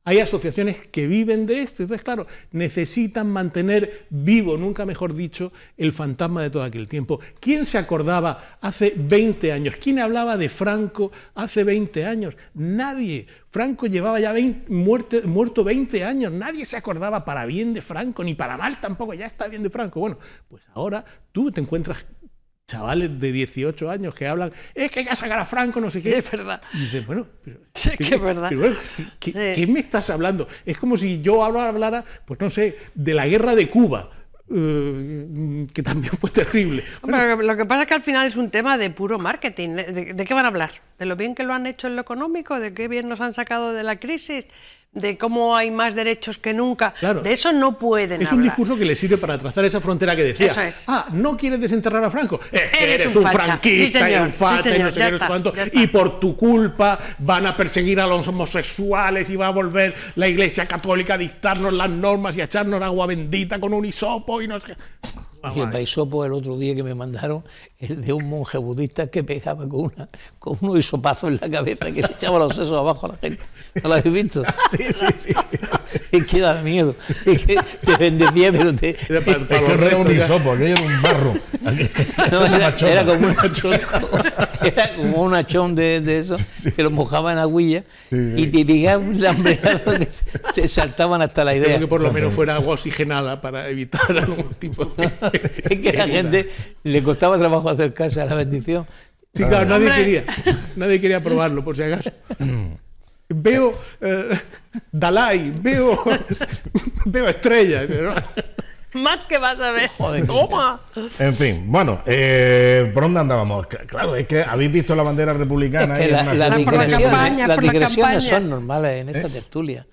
hay asociaciones que viven de esto, entonces claro, necesitan mantener vivo, nunca mejor dicho, el fantasma de todo aquel tiempo. ¿Quién se acordaba hace 20 años? ¿Quién hablaba de Franco hace 20 años? Nadie. Franco llevaba ya muerto 20 años, nadie se acordaba para bien de Franco, ni para mal tampoco, ya está bien de Franco. Bueno, pues ahora tú te encuentras chavales de 18 años que hablan, es que hay que sacar a Franco, no sé qué. Es verdad. Y dices, bueno, pero, verdad. ¿qué, me estás hablando? Es como si yo hablara, pues no sé, de la guerra de Cuba. Eh, que también fue terrible. lo que pasa es que al final es un tema de puro marketing. ¿De, qué van a hablar? ¿De lo bien que lo han hecho en lo económico? ¿De qué bien nos han sacado de la crisis? de cómo hay más derechos que nunca, de eso no pueden Es un discurso que le sirve para trazar esa frontera que decía. Ah, no quieres desenterrar a Franco. Es eres un, franquista y un facha y no sé qué, cuánto. Y por tu culpa van a perseguir a los homosexuales y va a volver la Iglesia Católica a dictarnos las normas y a echarnos agua bendita con un hisopo y no sé qué y el paisopo, el otro día que me mandaron, el de un monje budista que pegaba con, una, con en la cabeza, que le echaba los sesos abajo a la gente. ¿No lo habéis visto? sí. sí. sí es que da miedo. Es que te bendecía, pero te. Era para, es que era un hisopo, era un barro. era, como un achón, era como un achón de, eso, que lo mojaba en aguilla y te pegaba un lambreazo que se, saltaban hasta la idea. Creo que por lo menos fuera agua oxigenada para evitar algún tipo de. es que a la gente le costaba trabajo acercarse a la bendición. Sí, claro, ah. nadie quería, nadie quería probarlo, por si acaso. Veo eh, Dalai, veo, veo estrellas. Más que vas a ver. Joder, toma. En fin, bueno, eh, ¿por dónde andábamos? Claro, es que habéis visto la bandera republicana. Es que las digresiones son normales en esta ¿Eh? tertulia.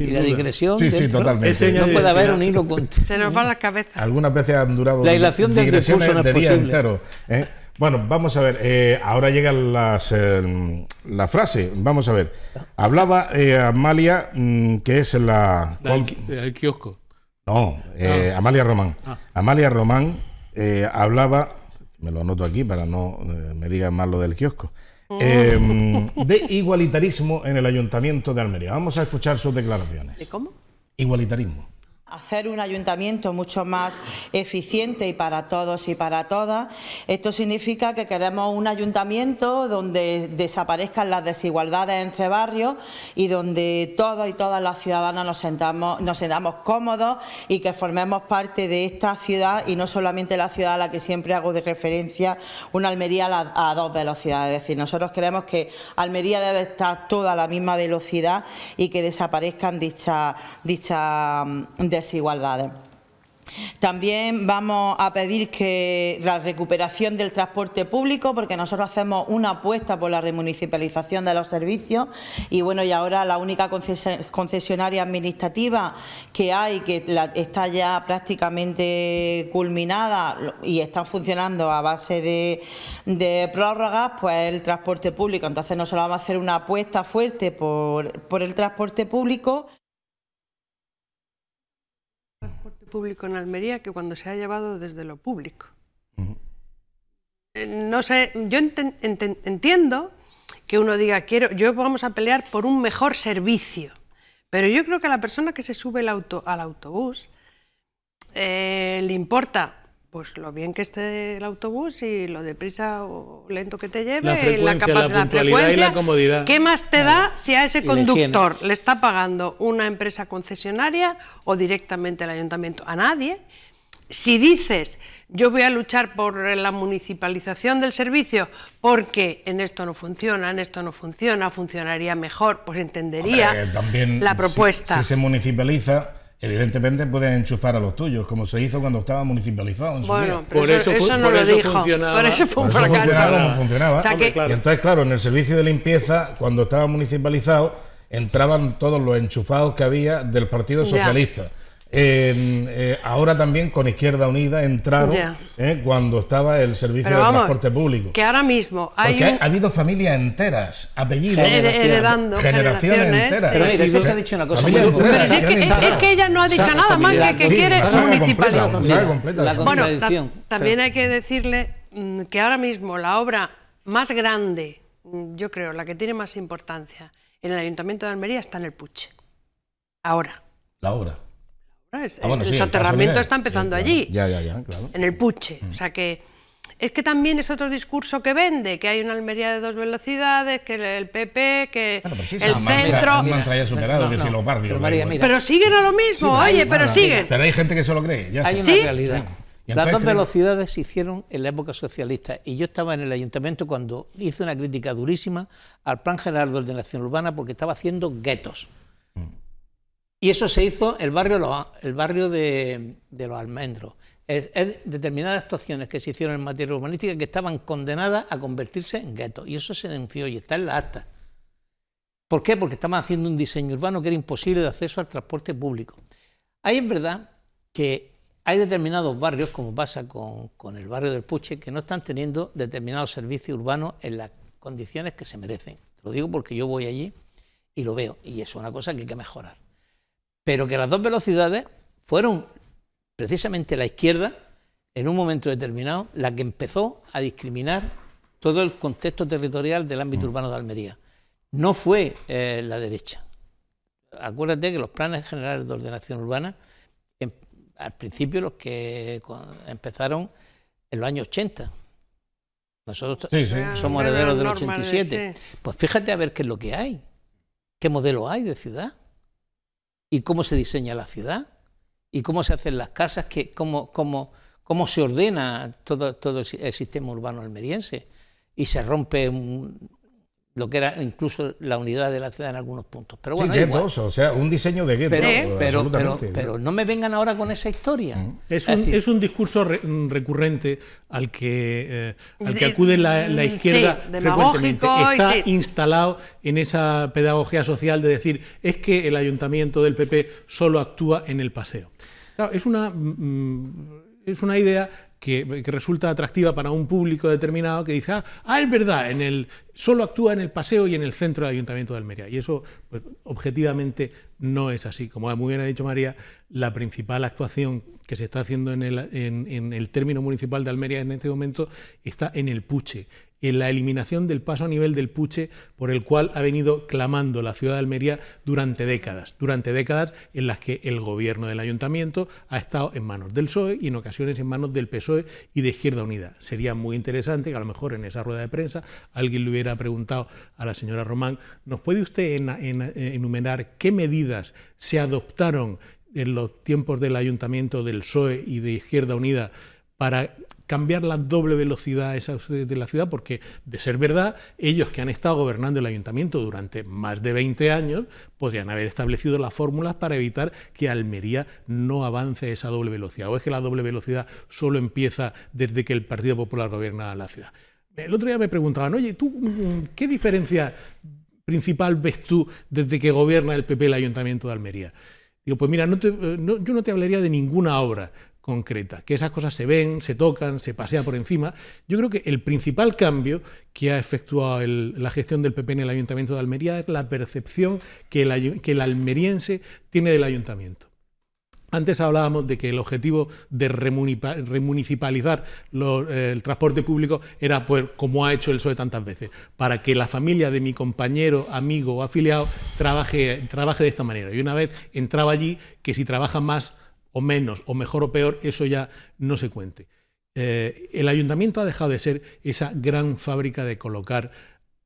y la digresión. Sí, sí, totalmente. No puede haber un hilo con. Se nos va la cabeza. Algunas veces han durado. La dilación del discurso no es posible. Bueno, vamos a ver, eh, ahora llega eh, la frase, vamos a ver. Hablaba eh, Amalia, mm, que es la... ¿Del El, kiosco. No, ah. Amalia Román. Ah. Amalia Román hablaba, me lo anoto aquí para no me digan mal lo del kiosco, ah. em, de igualitarismo en el Ayuntamiento de Almería. Vamos a escuchar sus declaraciones. ¿De cómo? Igualitarismo hacer un ayuntamiento mucho más eficiente y para todos y para todas. Esto significa que queremos un ayuntamiento donde desaparezcan las desigualdades entre barrios y donde todos y todas las ciudadanas nos sentamos, nos sentamos cómodos y que formemos parte de esta ciudad y no solamente la ciudad a la que siempre hago de referencia, una Almería a, dos velocidades. Es decir, nosotros queremos que Almería debe estar toda a la misma velocidad y que desaparezcan dichas dicha, mm, desigualdades. También vamos a pedir que la recuperación del transporte público, porque nosotros hacemos una apuesta por la remunicipalización de los servicios y bueno, y ahora la única concesionaria administrativa que hay, que está ya prácticamente culminada y está funcionando a base de, prórrogas, pues el transporte público. Entonces nosotros vamos a hacer una apuesta fuerte por el transporte público. público en Almería que cuando se ha llevado desde lo público. Eh, no sé, yo entiendo que uno diga, quiero, yo vamos a pelear por un mejor servicio, pero yo creo que a la persona que se sube el auto, al autobús eh, le importa pues lo bien que esté el autobús y lo deprisa o lento que te lleve, la la, capacidad, y la comodidad. ¿Qué más te da si a ese conductor le está pagando una empresa concesionaria o directamente el ayuntamiento? A nadie. Si dices, yo voy a luchar por la municipalización del servicio porque en esto no funciona, en esto no funciona, funcionaría mejor, pues entendería también la propuesta. si se municipaliza, Evidentemente pueden enchufar a los tuyos, como se hizo cuando estaba municipalizado. por eso, Funcionaba, por eso y entonces, claro, en el servicio de limpieza, cuando estaba municipalizado, entraban todos los enchufados que había del Partido Socialista. Eh, ahora también con Izquierda Unida entraron eh, cuando estaba el servicio de transporte público. Que ahora mismo hay ha habido familias enteras, apellidos, generaciones, enteras. es, que, ella no ha dicho nada más que que quiere municipalidad. Bueno, también hay que decirle mm, que ahora mismo la obra más grande, mm, yo creo, la que tiene más importancia en el Ayuntamiento de Almería está en el Puche. Ahora. La obra. Ah, el soterramiento está empezando allí, en el puche. Mm. O sea que es que también es otro discurso que vende, que hay una Almería de dos velocidades, que el PP, que el centro... pero, siguen a lo mismo, oye, pero siguen. Pero hay gente que se lo cree. hay una realidad. Las dos velocidades se hicieron en la época socialista y yo estaba en el ayuntamiento cuando hice una crítica durísima al Plan General de Ordenación Urbana porque estaba haciendo guetos. Y eso se hizo el barrio, el barrio de, los almendros. Es, determinadas actuaciones que se hicieron en materia urbanística que estaban condenadas a convertirse en guetos. Y eso se denunció y está en la acta. ¿Por qué? Porque estaban haciendo un diseño urbano que era imposible de acceso al transporte público. Ahí es verdad que hay determinados barrios, como pasa con, el barrio del Puche, que no están teniendo determinados servicios urbanos en las condiciones que se merecen. lo digo porque yo voy allí y lo veo. Y es una cosa que hay que mejorar pero que las dos velocidades fueron precisamente la izquierda, en un momento determinado, la que empezó a discriminar todo el contexto territorial del ámbito mm. urbano de Almería. No fue eh, la derecha. Acuérdate que los planes generales de ordenación urbana, em, al principio los que empezaron en los años 80, nosotros somos herederos del 87, pues fíjate a ver qué es lo que hay, qué modelo hay de ciudad y cómo se diseña la ciudad y cómo se hacen las casas, que, cómo, cómo se ordena todo, todo el sistema urbano almeriense. Y se rompe un, lo que era incluso la unidad de la ciudad en algunos puntos. Pero bueno, sí, o sea, un diseño de guerra, Pero, eh, pero, no me vengan ahora con esa historia. Mm. Es, un, discurso mm, recurrente al que, eh, al que acude la, izquierda frecuentemente. Está instalado en esa pedagogía social de decir, es que el ayuntamiento del PP solo actúa en el paseo. es una... Mm, es una idea que, resulta atractiva para un público determinado que dice, ah, ah, es verdad, en el, solo actúa en el paseo y en el centro del Ayuntamiento de Almería. Y eso, pues, objetivamente, no es así. Como muy bien ha dicho María, la principal actuación que se está haciendo en el, en el término municipal de Almería en este momento está en el Puche en la eliminación del paso a nivel del Puche por el cual ha venido clamando la ciudad de Almería durante décadas, durante décadas en las que el gobierno del ayuntamiento ha estado en manos del PSOE y en ocasiones en manos del PSOE y de Izquierda Unida. Sería muy interesante que a lo mejor en esa rueda de prensa alguien le hubiera preguntado a la señora Román, ¿nos puede usted enumerar qué medidas se adoptaron en los tiempos del ayuntamiento del PSOE y de Izquierda Unida para cambiar la doble velocidad de la ciudad, porque de ser verdad, ellos que han estado gobernando el ayuntamiento durante más de 20 años, podrían haber establecido las fórmulas para evitar que Almería no avance esa doble velocidad, o es que la doble velocidad solo empieza desde que el Partido Popular gobierna la ciudad. El otro día me preguntaban, oye, ¿tú mm, qué diferencia principal ves tú desde que gobierna el PP el Ayuntamiento de Almería? Digo, pues mira, eh, yo no te hablaría de ninguna obra, concreta, que esas cosas se ven, se tocan, se pasea por encima. Yo creo que el principal cambio que ha efectuado la gestión del PP en el Ayuntamiento de Almería es la percepción que el, almeriense tiene del ayuntamiento. Antes hablábamos de que el objetivo de remunicipalizar el transporte público era, pues, como ha hecho el PSOE tantas veces, para que la familia de mi compañero, amigo o afiliado trabaje, trabaje de esta manera. Y una vez entraba allí, que si trabaja más o menos, o mejor o peor, eso ya no se cuente. Eh, el ayuntamiento ha dejado de ser esa gran fábrica de colocar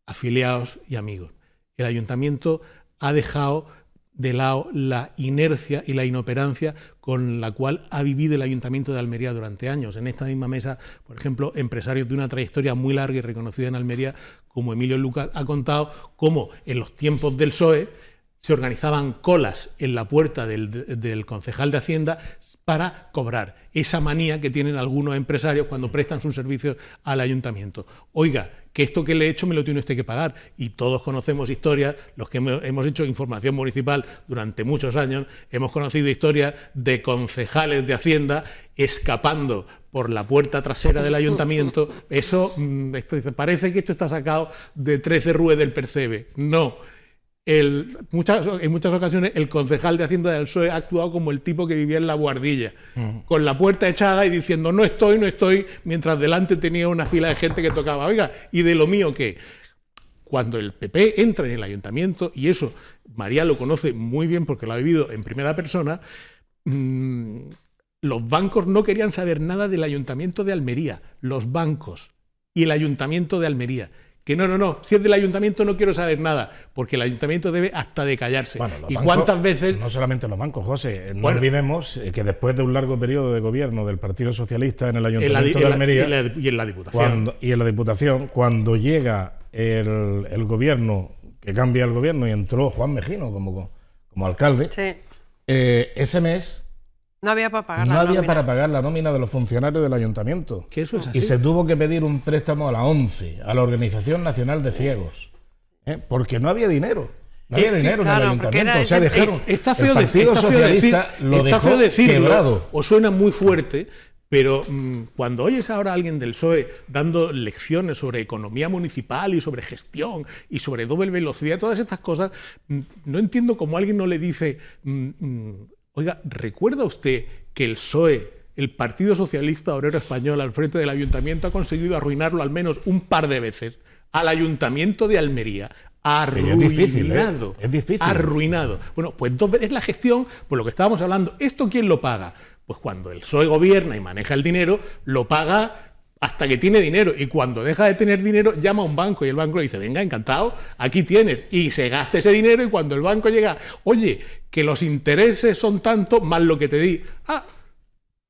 afiliados y amigos. El ayuntamiento ha dejado de lado la inercia y la inoperancia con la cual ha vivido el Ayuntamiento de Almería durante años. En esta misma mesa, por ejemplo, empresarios de una trayectoria muy larga y reconocida en Almería, como Emilio Lucas, ha contado cómo en los tiempos del PSOE se organizaban colas en la puerta del, concejal de Hacienda para cobrar. Esa manía que tienen algunos empresarios cuando prestan sus servicios al ayuntamiento. Oiga, que esto que le he hecho me lo tiene usted que pagar. Y todos conocemos historias, los que hemos hecho información municipal durante muchos años, hemos conocido historias de concejales de Hacienda escapando por la puerta trasera del ayuntamiento. Eso mm, esto, parece que esto está sacado de 13 rue del Percebe. No muchas, en muchas ocasiones el concejal de Hacienda del PSOE ha actuado como el tipo que vivía en la guardilla, con la puerta echada y diciendo no estoy, no estoy, mientras delante tenía una fila de gente que tocaba, oiga, ¿y de lo mío qué? Cuando el PP entra en el ayuntamiento, y eso María lo conoce muy bien porque lo ha vivido en primera persona, mm, los bancos no querían saber nada del ayuntamiento de Almería, los bancos y el ayuntamiento de Almería que no, no, no, si es del ayuntamiento no quiero saber nada, porque el ayuntamiento debe hasta de callarse. ¿Y cuántas veces...? No solamente los bancos, José, eh, no olvidemos eh, que después de un largo periodo de gobierno del Partido Socialista en el Ayuntamiento de Almería... y en la Diputación. Cuando, y en la Diputación, cuando llega el, gobierno, que cambia el gobierno y entró Juan Mejino como, como alcalde, eh, ese mes no había para pagar no la había para pagar la nómina de los funcionarios del ayuntamiento. Y se tuvo que pedir un préstamo a la ONCE, a la Organización Nacional de Ciegos, ¿eh? porque no había dinero. No había dinero en el ayuntamiento. está feo, el está feo está feo decirlo, O suena muy fuerte, pero mm, cuando oyes ahora a alguien del PSOE dando lecciones sobre economía municipal y sobre gestión y sobre doble velocidad, todas estas cosas, mm, no entiendo cómo alguien no le dice, mm, Oiga, ¿recuerda usted que el PSOE, el Partido Socialista Obrero Español, al frente del ayuntamiento, ha conseguido arruinarlo al menos un par de veces? Al ayuntamiento de Almería. ¿eh? Arruinado. Es difícil, Arruinado. Bueno, pues es la gestión, por lo que estábamos hablando. ¿Esto quién lo paga? Pues cuando el PSOE gobierna y maneja el dinero, lo paga hasta que tiene dinero. Y cuando deja de tener dinero, llama a un banco y el banco le dice, venga, encantado, aquí tienes. Y se gasta ese dinero y cuando el banco llega, oye, que los intereses son tanto más lo que te di. Ah,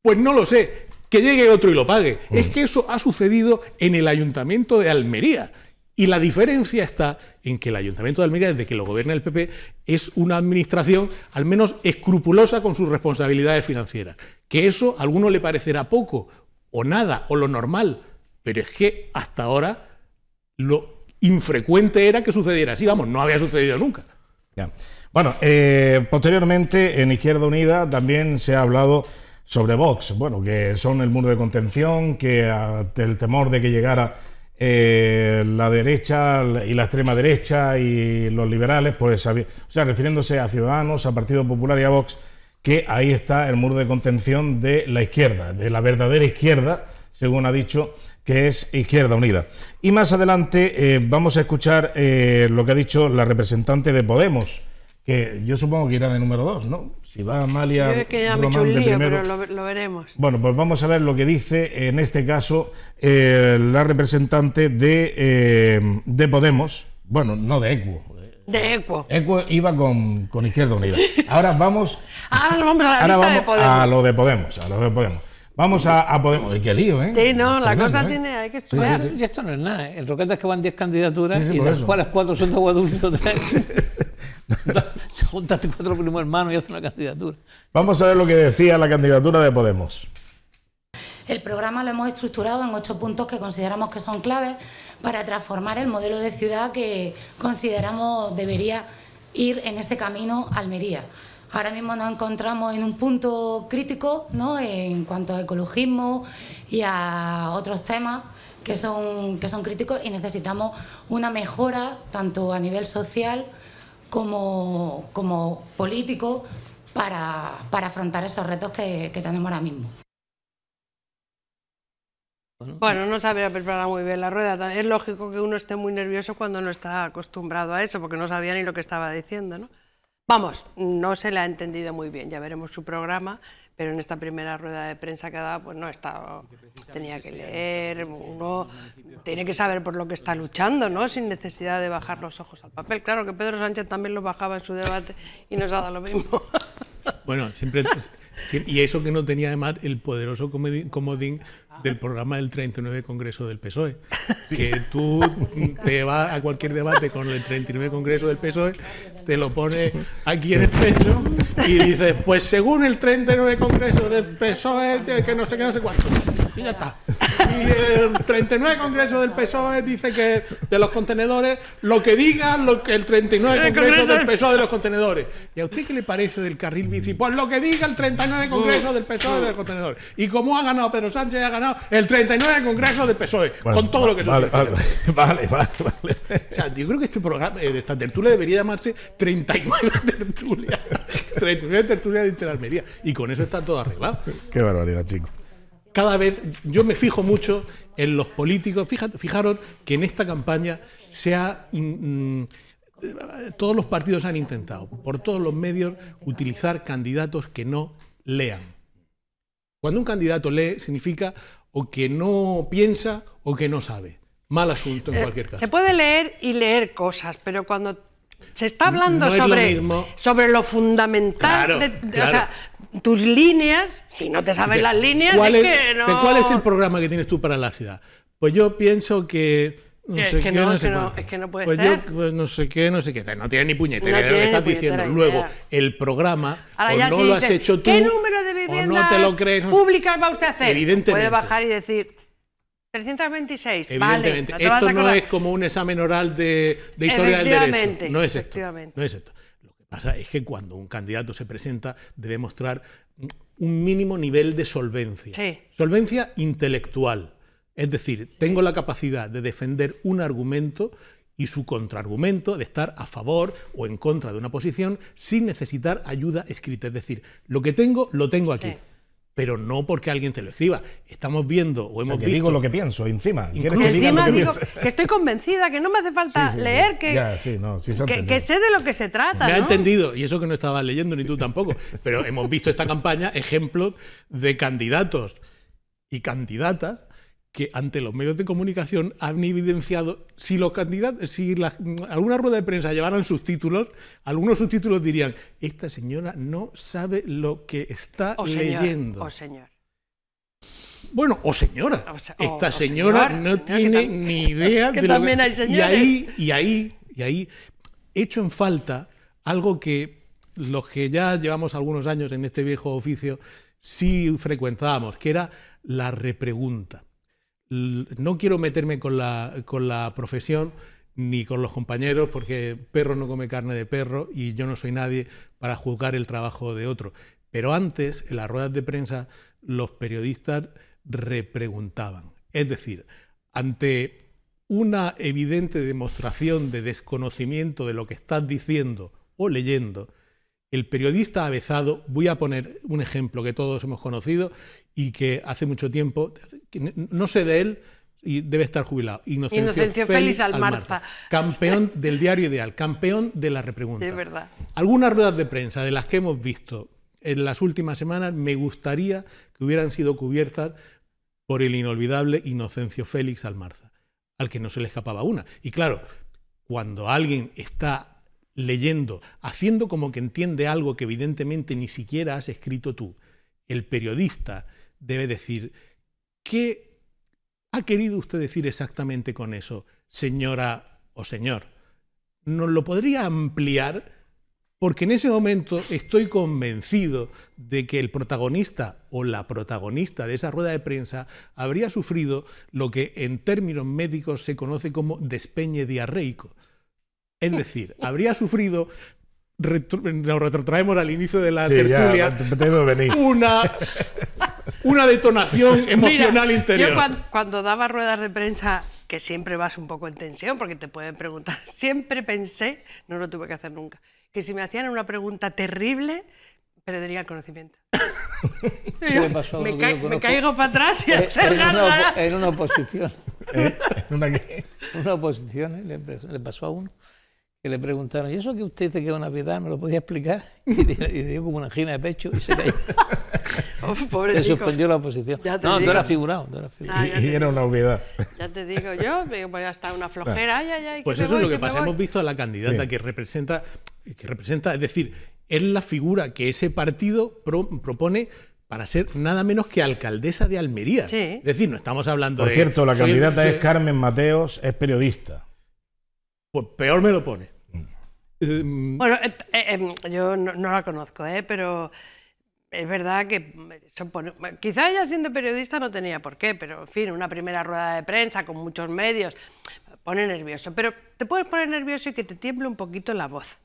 pues no lo sé. Que llegue otro y lo pague. Mm. Es que eso ha sucedido en el ayuntamiento de Almería. Y la diferencia está en que el Ayuntamiento de Almería, desde que lo gobierna el PP, es una administración al menos escrupulosa con sus responsabilidades financieras. Que eso a alguno le parecerá poco o nada, o lo normal. Pero es que hasta ahora lo infrecuente era que sucediera así, vamos, no había sucedido nunca. Bueno, eh, posteriormente en Izquierda Unida también se ha hablado sobre Vox, bueno, que son el muro de contención, que ante el temor de que llegara eh, la derecha y la extrema derecha y los liberales, pues, o sea, refiriéndose a Ciudadanos, a Partido Popular y a Vox, que ahí está el muro de contención de la izquierda, de la verdadera izquierda, según ha dicho, que es Izquierda Unida. Y más adelante eh, vamos a escuchar eh, lo que ha dicho la representante de Podemos, que yo supongo que irá de número dos ¿no? Si va a Yo que pero lo, veremos. Bueno, pues vamos a ver lo que dice, en este caso, eh, la representante de, de Podemos, bueno, no de ECU, de ECO. ECO iba con, con Izquierda Unida. Ahora vamos. a la ahora de Podemos. A lo de Podemos, a lo de Podemos. Vamos a, a Podemos. ¡Qué lío, eh! Sí, no, la cosa ¿eh? tiene. Hay que Y esto no es nada. ¿eh? El Roqueta es que van 10 candidaturas y de las cuales 4 son de Guadalupe Se juntan cuatro primos hermanos y hacen una candidatura. Vamos a ver lo que decía la candidatura de Podemos. El programa lo hemos estructurado en ocho puntos que consideramos que son claves para transformar el modelo de ciudad que consideramos debería ir en ese camino Almería. Ahora mismo nos encontramos en un punto crítico en cuanto a ecologismo y a otros temas que son, que son críticos y necesitamos una mejora tanto a nivel social como, político para, afrontar esos retos que tenemos ahora mismo. Bueno, no sabía preparar muy bien la rueda. Es lógico que uno esté muy nervioso cuando no está acostumbrado a eso, porque no sabía ni lo que estaba diciendo, ¿no? Vamos, no se le ha entendido muy bien, ya veremos su programa, pero en esta primera rueda de prensa que ha dado, pues no estaba, tenía que leer, uno tiene que saber por lo que está luchando, ¿no? Sin necesidad de bajar los ojos al papel. Claro que Pedro Sánchez también lo bajaba en su debate y nos ha dado lo mismo. Bueno, siempre. Y eso que no tenía además el poderoso comodín del programa del 39 Congreso del PSOE. Que tú te vas a cualquier debate con el 39 Congreso del PSOE, te lo pones aquí en el pecho y dices, pues según el 39 Congreso del PSOE, que no sé qué, no sé cuánto. Y ya está y el 39 Congreso del PSOE dice que de los contenedores, lo que diga lo que el 39 Congreso del PSOE de los contenedores. ¿Y a usted qué le parece del carril bici? Pues lo que diga el 39 Congreso del PSOE de los contenedores. Y como ha ganado Pedro Sánchez, ha ganado el 39 Congreso del PSOE, con todo lo que eso vale, vale, vale, vale, O sea, yo creo que este programa, eh, de esta tertulia, debería llamarse 39 tertulia. 39 tertulia de Interalmería. Y con eso está todo arreglado. Qué barbaridad, chicos cada vez, yo me fijo mucho en los políticos, Fíjate, fijaron que en esta campaña mm, todos los partidos han intentado, por todos los medios, utilizar candidatos que no lean. Cuando un candidato lee, significa o que no piensa o que no sabe. Mal asunto en eh, cualquier caso. Se puede leer y leer cosas, pero cuando se está hablando sobre, lo sobre, lo fundamental tus líneas, si no te sabes las líneas, ¿Cuál es, que no... ¿Cuál es el programa que tienes tú para la ciudad? Pues yo pienso que no sé qué, no, sé es que no puede pues ser. Yo, pues no sé qué, no sé qué. No tiene ni puñetera de lo que estás diciendo. Luego, el programa, o no lo has hecho tú, ¿qué número de viviendas no te lo públicas va usted a hacer? Evidentemente. Puede bajar y decir... 326. Evidentemente. Vale, esto no es como un examen oral de, de historia del derecho. No es esto. No es esto es que cuando un candidato se presenta debe mostrar un mínimo nivel de solvencia. Solvencia intelectual. Es decir, tengo la capacidad de defender un argumento y su contraargumento, de estar a favor o en contra de una posición sin necesitar ayuda escrita. Es decir, lo que tengo, lo tengo aquí pero no porque alguien te lo escriba. Estamos viendo o hemos o que digo lo que pienso, encima. Que encima digo que estoy convencida, que no me hace falta leer, que, que, sé de lo que se trata. Me ha entendido, y eso que no estabas leyendo ni tú tampoco, pero hemos visto esta campaña ejemplos de candidatos y candidatas que ante los medios de comunicación han evidenciado, si los candidatos, si alguna rueda de prensa llevaran títulos algunos subtítulos dirían, esta señora no sabe lo que está leyendo. o señor. Bueno, o señora. esta señora no tiene ni idea de que... y ahí, y ahí, y ahí, hecho en falta algo que los que ya llevamos algunos años en este viejo oficio sí frecuentábamos, que era la repregunta no quiero meterme con la, con la profesión ni con los compañeros, porque perro no come carne de perro y yo no soy nadie para juzgar el trabajo de otro. Pero antes, en las ruedas de prensa, los periodistas repreguntaban. Es decir, ante una evidente demostración de desconocimiento de lo que estás diciendo o leyendo, el periodista avezado, voy a poner un ejemplo que todos hemos conocido y que hace mucho tiempo, no sé de él, y debe estar jubilado. Inocencio, Félix, Almarza. Campeón del diario ideal, campeón de la repregunta. De verdad. Algunas ruedas de prensa de las que hemos visto en las últimas semanas me gustaría que hubieran sido cubiertas por el inolvidable Inocencio Félix Almarza, al que no se le escapaba una. Y claro, cuando alguien está leyendo, haciendo como que entiende algo que evidentemente ni siquiera has escrito tú. El periodista debe decir, ¿qué ha querido usted decir exactamente con eso, señora o señor? ¿Nos lo podría ampliar? Porque en ese momento estoy convencido de que el protagonista o la protagonista de esa rueda de prensa habría sufrido lo que en términos médicos se conoce como despeñe diarreico. Es decir, habría sufrido nos retrotraemos al inicio de la tertulia. Una, una detonación emocional Mira, interior. Yo cuando, daba ruedas de prensa, que siempre vas un poco en tensión porque te pueden preguntar, siempre pensé, no lo tuve que hacer nunca, que si me hacían una pregunta terrible, perdería el conocimiento. me, caigo para atrás y eh, en, una, en una oposición. ¿Eh? una, una oposición, ¿eh? le pasó a uno le preguntaron, ¿y eso que usted dice que es una piedad, me lo podía explicar? Y, dio como una angina de pecho y se se suspendió la oposición. No, no era, figurado. Ah, y, era una obviedad. Ya te digo yo, me una flojera. pues eso es lo que pasa. Hemos visto a la candidata que representa, que representa, es decir, es la figura que ese partido propone para ser nada menos que alcaldesa de Almería. Es decir, no estamos hablando de... Por cierto, la candidata es Carmen Mateos, es periodista. Pues peor me lo pone. Em, bueno, eh, em, yo no, la conozco, ¿eh? pero es verdad que son, quizá ella siendo periodista no tenía por qué, pero en fin, una primera rueda de prensa con muchos medios pone nervioso, pero te puedes poner nervioso y que te tiemble un poquito la voz.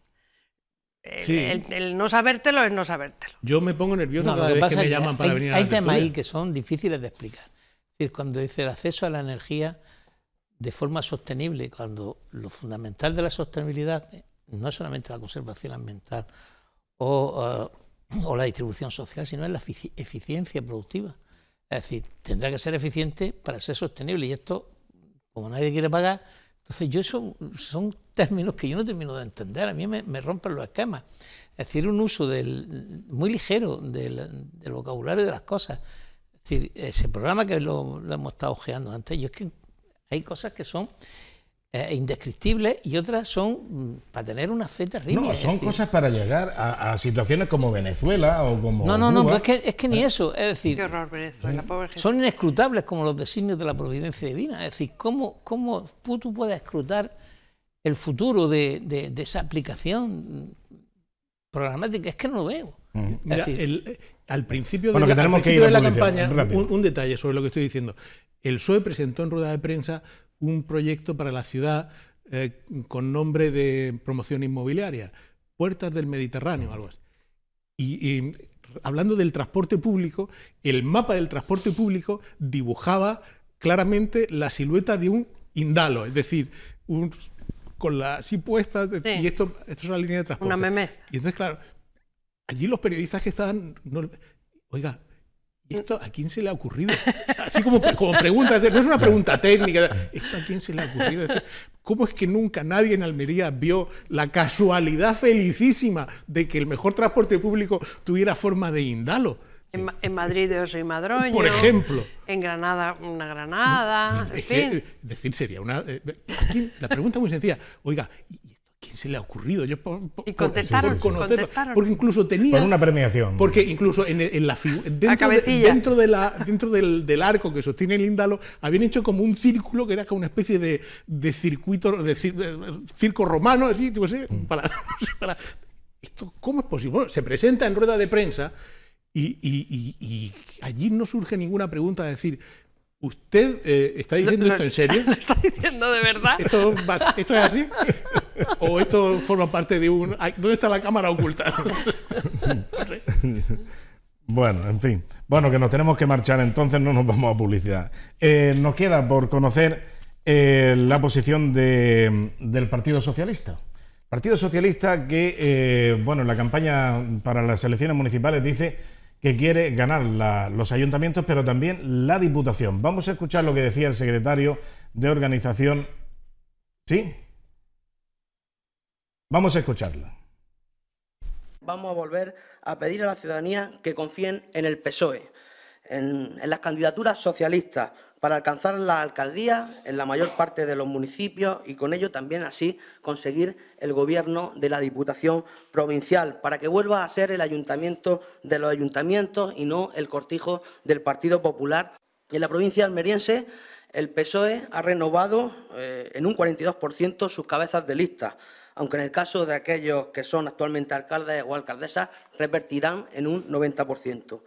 El, no sabértelo es no sabértelo. Yo me pongo nervioso cada vez que me llaman para hay, venir a la Hay temas ahí que son difíciles de explicar. Es decir, cuando dice el acceso a la energía de forma sostenible, cuando lo fundamental de la sostenibilidad no es solamente la conservación ambiental o, eh, o la distribución social, sino es la eficiencia productiva. Es decir, tendrá que ser eficiente para ser sostenible y esto, como nadie quiere pagar, entonces yo eso son términos que yo no termino de entender, a mí me, me rompen los esquemas. Es decir, un uso del, muy ligero del, vocabulario de las cosas. Es decir, ese programa que lo, lo hemos estado ojeando antes, yo es que hay cosas que son eh, indescriptibles y otras son mm, para tener una fe terrible. No, son cosas para llegar a, situaciones como Venezuela o como. No, no, no, es que, es que ni eh. eso. Es decir, Qué horror, Venezuela, pobre gente. son inescrutables como los designios de la providencia divina. Es decir, ¿cómo, cómo tú puedes escrutar el futuro de, de, esa aplicación programática? Es que no lo veo. al principio de la, campaña, un, detalle sobre lo que estoy diciendo. El PSOE presentó en rueda de prensa un proyecto para la ciudad eh, con nombre de promoción inmobiliaria, Puertas del Mediterráneo, algo así. Y, hablando del transporte público, el mapa del transporte público dibujaba claramente la silueta de un indalo, es decir, con las así puesta, y esto, esto es una línea de transporte. Una memez. Y entonces, claro, allí los periodistas que estaban, oiga, ¿Esto a quién se le ha ocurrido? Así como, como pregunta, no es una pregunta técnica, ¿esto a quién se le ha ocurrido? ¿Cómo es que nunca nadie en Almería vio la casualidad felicísima de que el mejor transporte público tuviera forma de indalo? En, Madrid Madrid y Madroño. Por ejemplo. En Granada, una Granada. En eh, Decir, sería una. Eh, la pregunta muy sencilla. Oiga, se le ha ocurrido? Yo y contestaron, Porque incluso tenía. una premiación. Porque incluso en, la dentro, de, dentro, la, dentro del, del, arco que sostiene el índalo, habían hecho como un círculo que era como una especie de, circuito, de, circo romano, así, mm. para, ¿Esto cómo es posible? se presenta en rueda de prensa y, allí no surge ninguna pregunta de decir, ¿Usted eh, está diciendo esto en serio? está diciendo de verdad? ¿Esto, esto es así? o esto forma parte de un... ¿Dónde está la cámara oculta? Bueno, en fin. Bueno, que nos tenemos que marchar, entonces no nos vamos a publicidad. Eh, nos queda por conocer eh, la posición del Partido Socialista. Partido Socialista que, eh, bueno, en la campaña para las elecciones municipales dice que quiere ganar los ayuntamientos, pero también la Diputación. Vamos a escuchar lo que decía el secretario de organización. ¿Sí? Vamos a escucharla. Vamos a volver a pedir a la ciudadanía que confíen en el PSOE, en, las candidaturas socialistas, para alcanzar la alcaldía en la mayor parte de los municipios y con ello también así conseguir el gobierno de la Diputación Provincial, para que vuelva a ser el ayuntamiento de los ayuntamientos y no el cortijo del Partido Popular. En la provincia almeriense, el PSOE ha renovado eh, en un 42% sus cabezas de lista aunque en el caso de aquellos que son actualmente alcaldes o alcaldesas, revertirán en un 90%.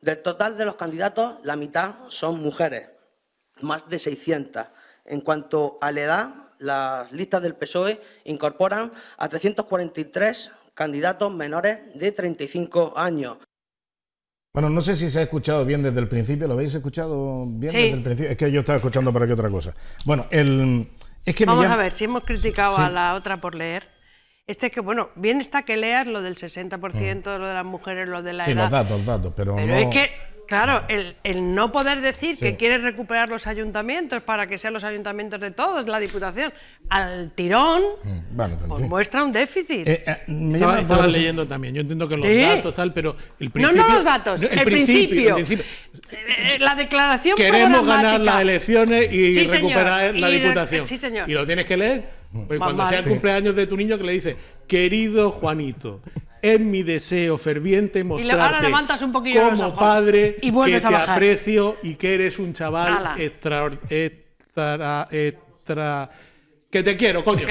Del total de los candidatos, la mitad son mujeres, más de 600. En cuanto a la edad, las listas del PSOE incorporan a 343 candidatos menores de 35 años. Bueno, no sé si se ha escuchado bien desde el principio, ¿lo habéis escuchado bien desde el principio? Es que yo estaba escuchando para qué otra cosa. Bueno, el... Vamos a ver, si hemos criticado a la otra por leer. Este es que, bueno, bien está que leas lo del 60%, mm. lo de las mujeres, lo de la sí, los datos, los datos, pero, Claro, el, no poder decir que quiere recuperar los ayuntamientos para que sean los ayuntamientos de todos, la Diputación, al tirón, mm, pues, muestra un déficit. Eh, eh, estaba, leyendo también, yo entiendo que los datos tal, pero el principio... No, no los datos, el, principio. Eh, la declaración Queremos ganar las elecciones y recuperar la Diputación. Sí, Señor. Y lo tienes que leer. cuando sea el cumpleaños de tu niño que le dice, querido Juanito, es mi deseo ferviente mostrarte como padre y que te aprecio y que eres un chaval extra, que te quiero, coño.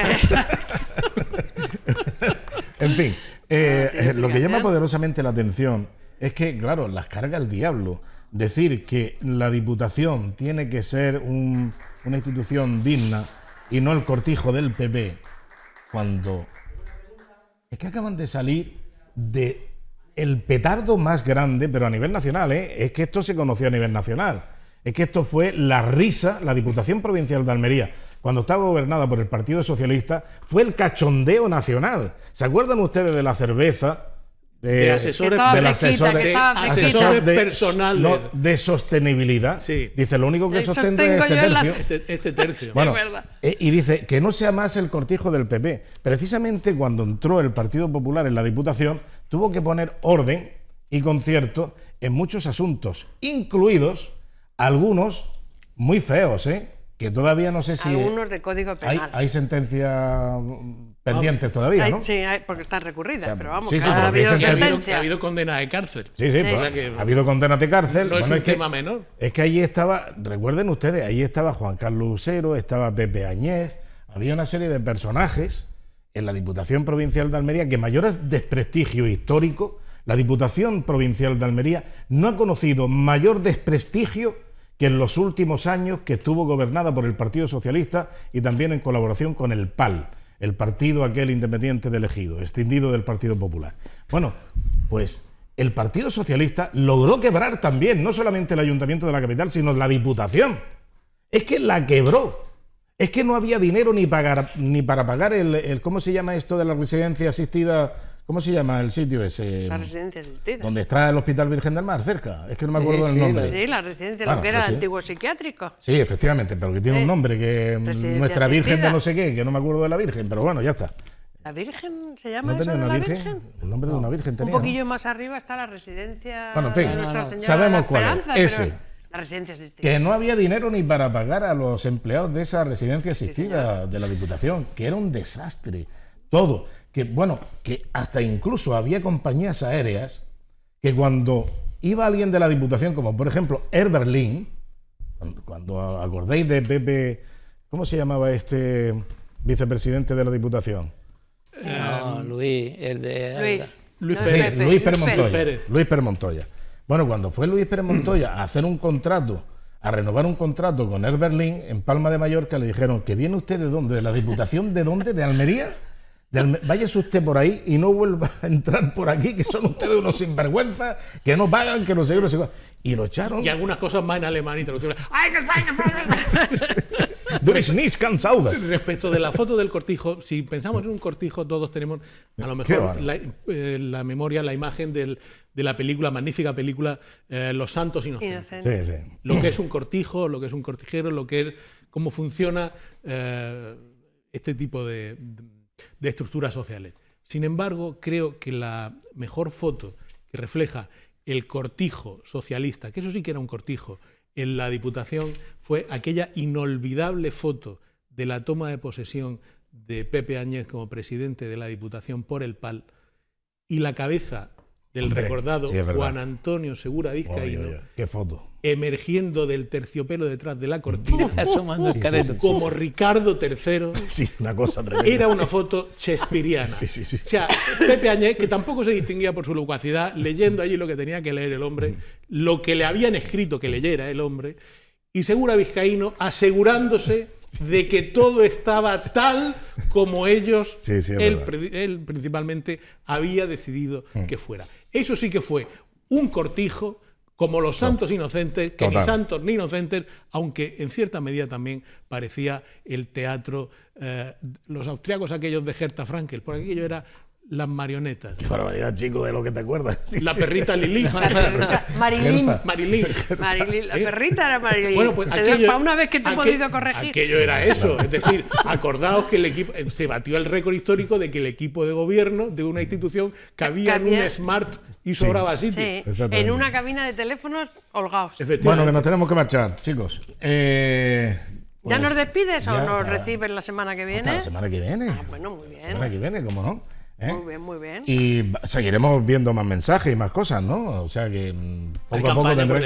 en fin, ah, eh, eh, lo que llama poderosamente la atención es que, claro, las carga el diablo. Decir que la Diputación tiene que ser una institución digna y no el cortijo del PP, cuando es que acaban de salir de el petardo más grande, pero a nivel nacional, ¿eh? es que esto se conoció a nivel nacional. Es que esto fue la risa, la Diputación Provincial de Almería, cuando estaba gobernada por el Partido Socialista, fue el cachondeo nacional. ¿Se acuerdan ustedes de la cerveza de, asesores, de de de sostenibilidad. Dice, lo único que sostiene es este tercio. Este, este eh, y dice que no sea más el cortijo del PP. Precisamente cuando entró el Partido Popular en la Diputación, tuvo que poner orden y concierto en muchos asuntos, incluidos algunos muy feos, ¿eh? que todavía no sé si... de Código Penal. Hay, sentencias pendientes todavía, Sí, porque están recurridas, pero vamos, sí, ha, habido ha, habido, de cárcel. Sí, sí, ha habido condenas de cárcel. No es un tema menor. Es que allí estaba, recuerden ustedes, ahí estaba Juan Carlos Lucero, estaba Pepe Añez, había una serie de personajes en la Diputación Provincial de Almería que mayor desprestigio histórico, la Diputación Provincial de Almería no ha conocido mayor desprestigio que en los últimos años que estuvo gobernada por el Partido Socialista y también en colaboración con el PAL, el partido aquel independiente de elegido, extendido del Partido Popular. Bueno, pues el Partido Socialista logró quebrar también, no solamente el Ayuntamiento de la Capital, sino la Diputación. Es que la quebró. Es que no había dinero ni, para pagar el ¿Cómo se llama esto de la residencia asistida? ¿Cómo se llama el sitio ese? La residencia asistida. Donde está el Hospital Virgen del Mar, cerca. Es que no me acuerdo del nombre. Sí, la residencia, lo que era el antiguo psiquiátrico. Sí, efectivamente, pero que tiene un nombre que mm, es nuestra Virgen de no sé qué, que no me acuerdo de la Virgen, pero bueno, ya está. ¿La Virgen se llama eso de la virgen? El nombre de una Virgen tenía. Un poquillo más arriba está la residencia bueno, en de Nuestra Señora Sabemos de cuál es. Ese. La residencia asistida. Que no había dinero ni para pagar a los empleados de esa residencia asistida de la Diputación, que era un desastre. Todo que, bueno, que hasta incluso había compañías aéreas que cuando iba alguien de la Diputación, como por ejemplo Air Berlin, cuando acordéis de Pepe, ¿cómo se llamaba este vicepresidente de la Diputación? Eh, Luis, el de... Luis. Luis, Pérez. Luis, Permontoya, Pérez. Bueno, cuando fue Luis Permontoya a hacer un contrato, a renovar un contrato con Air Berlin en Palma de Mallorca, le dijeron que viene usted de dónde, de la Diputación de dónde, de Almería. Vaya usted por ahí y no vuelva a entrar por aquí, que son ustedes unos sinvergüenzas, que no pagan, que no se no sé Y lo echaron. Y algunas cosas más en alemán y ¡Ay, que Respecto de la foto del cortijo, si pensamos en un cortijo, todos tenemos a lo mejor eh, la, memoria, la imagen de la película, magnífica película, eh, Los Santos y Sí, sí. Lo que es un cortijo, lo que es un cortijero, lo que es, cómo funciona eh, este tipo de de estructuras sociales. Sin embargo, creo que la mejor foto que refleja el cortijo socialista, que eso sí que era un cortijo, en la Diputación fue aquella inolvidable foto de la toma de posesión de Pepe Áñez como presidente de la Diputación por el PAL y la cabeza del recordado Juan Antonio Segura Vizcaíno. qué foto emergiendo del terciopelo detrás de la cortina, como Ricardo III. una cosa Era una foto shakespeariana. O sea, Pepe Añez, que tampoco se distinguía por su locuacidad, leyendo allí lo que tenía que leer el hombre, mm. lo que le habían escrito que leyera el hombre, y Segura Vizcaíno asegurándose de que todo estaba tal como ellos, él, principalmente, había decidido mm. que fuera. Eso sí que fue un cortijo como los santos inocentes, que ni santos ni inocentes, aunque en cierta medida también parecía el teatro, eh, los austriacos aquellos de Hertha Frankel, porque aquello era las marionetas. Qué barbaridad, chico, de lo que te acuerdas. La perrita Lili. Marilín. Marilín. La perrita ¿Eh? era Marilín. Bueno, pues para una vez que te he podido corregir. Aquello era eso. Es decir, acordaos que el equipo eh, se batió el récord histórico de que el equipo de gobierno de una institución cabía en un smart y sobraba sitio. En una cabina de teléfonos holgados. Bueno, que nos tenemos que marchar, chicos. Eh, ¿Ya pues, nos despides o nos recibes la semana que viene? la semana que viene. Ah, bueno, muy bien. La semana que viene, ¿cómo no? ¿Eh? Muy bien, muy bien. Y seguiremos viendo más mensajes y más cosas, ¿no? O sea que mm, poco a poco tendrá,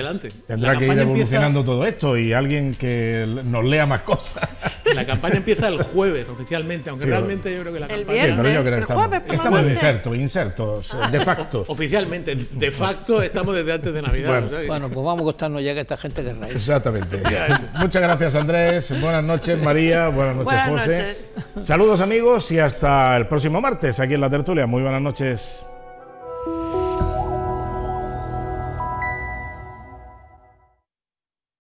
que ir evolucionando todo esto y alguien que nos lea más cosas. La campaña empieza el jueves oficialmente, aunque realmente yo creo que la campaña. Viernes, sí, pero yo creo que estamos, jueves, estamos insertos, insertos, eh, de facto. Oficialmente, de facto estamos desde antes de Navidad. Bueno, pues vamos a costarnos ya que esta gente que ir. Exactamente. Muchas gracias, Andrés. Buenas noches, María. Buenas noches, José. Saludos, amigos, y hasta el próximo martes aquí en la tertulia. Muy buenas noches.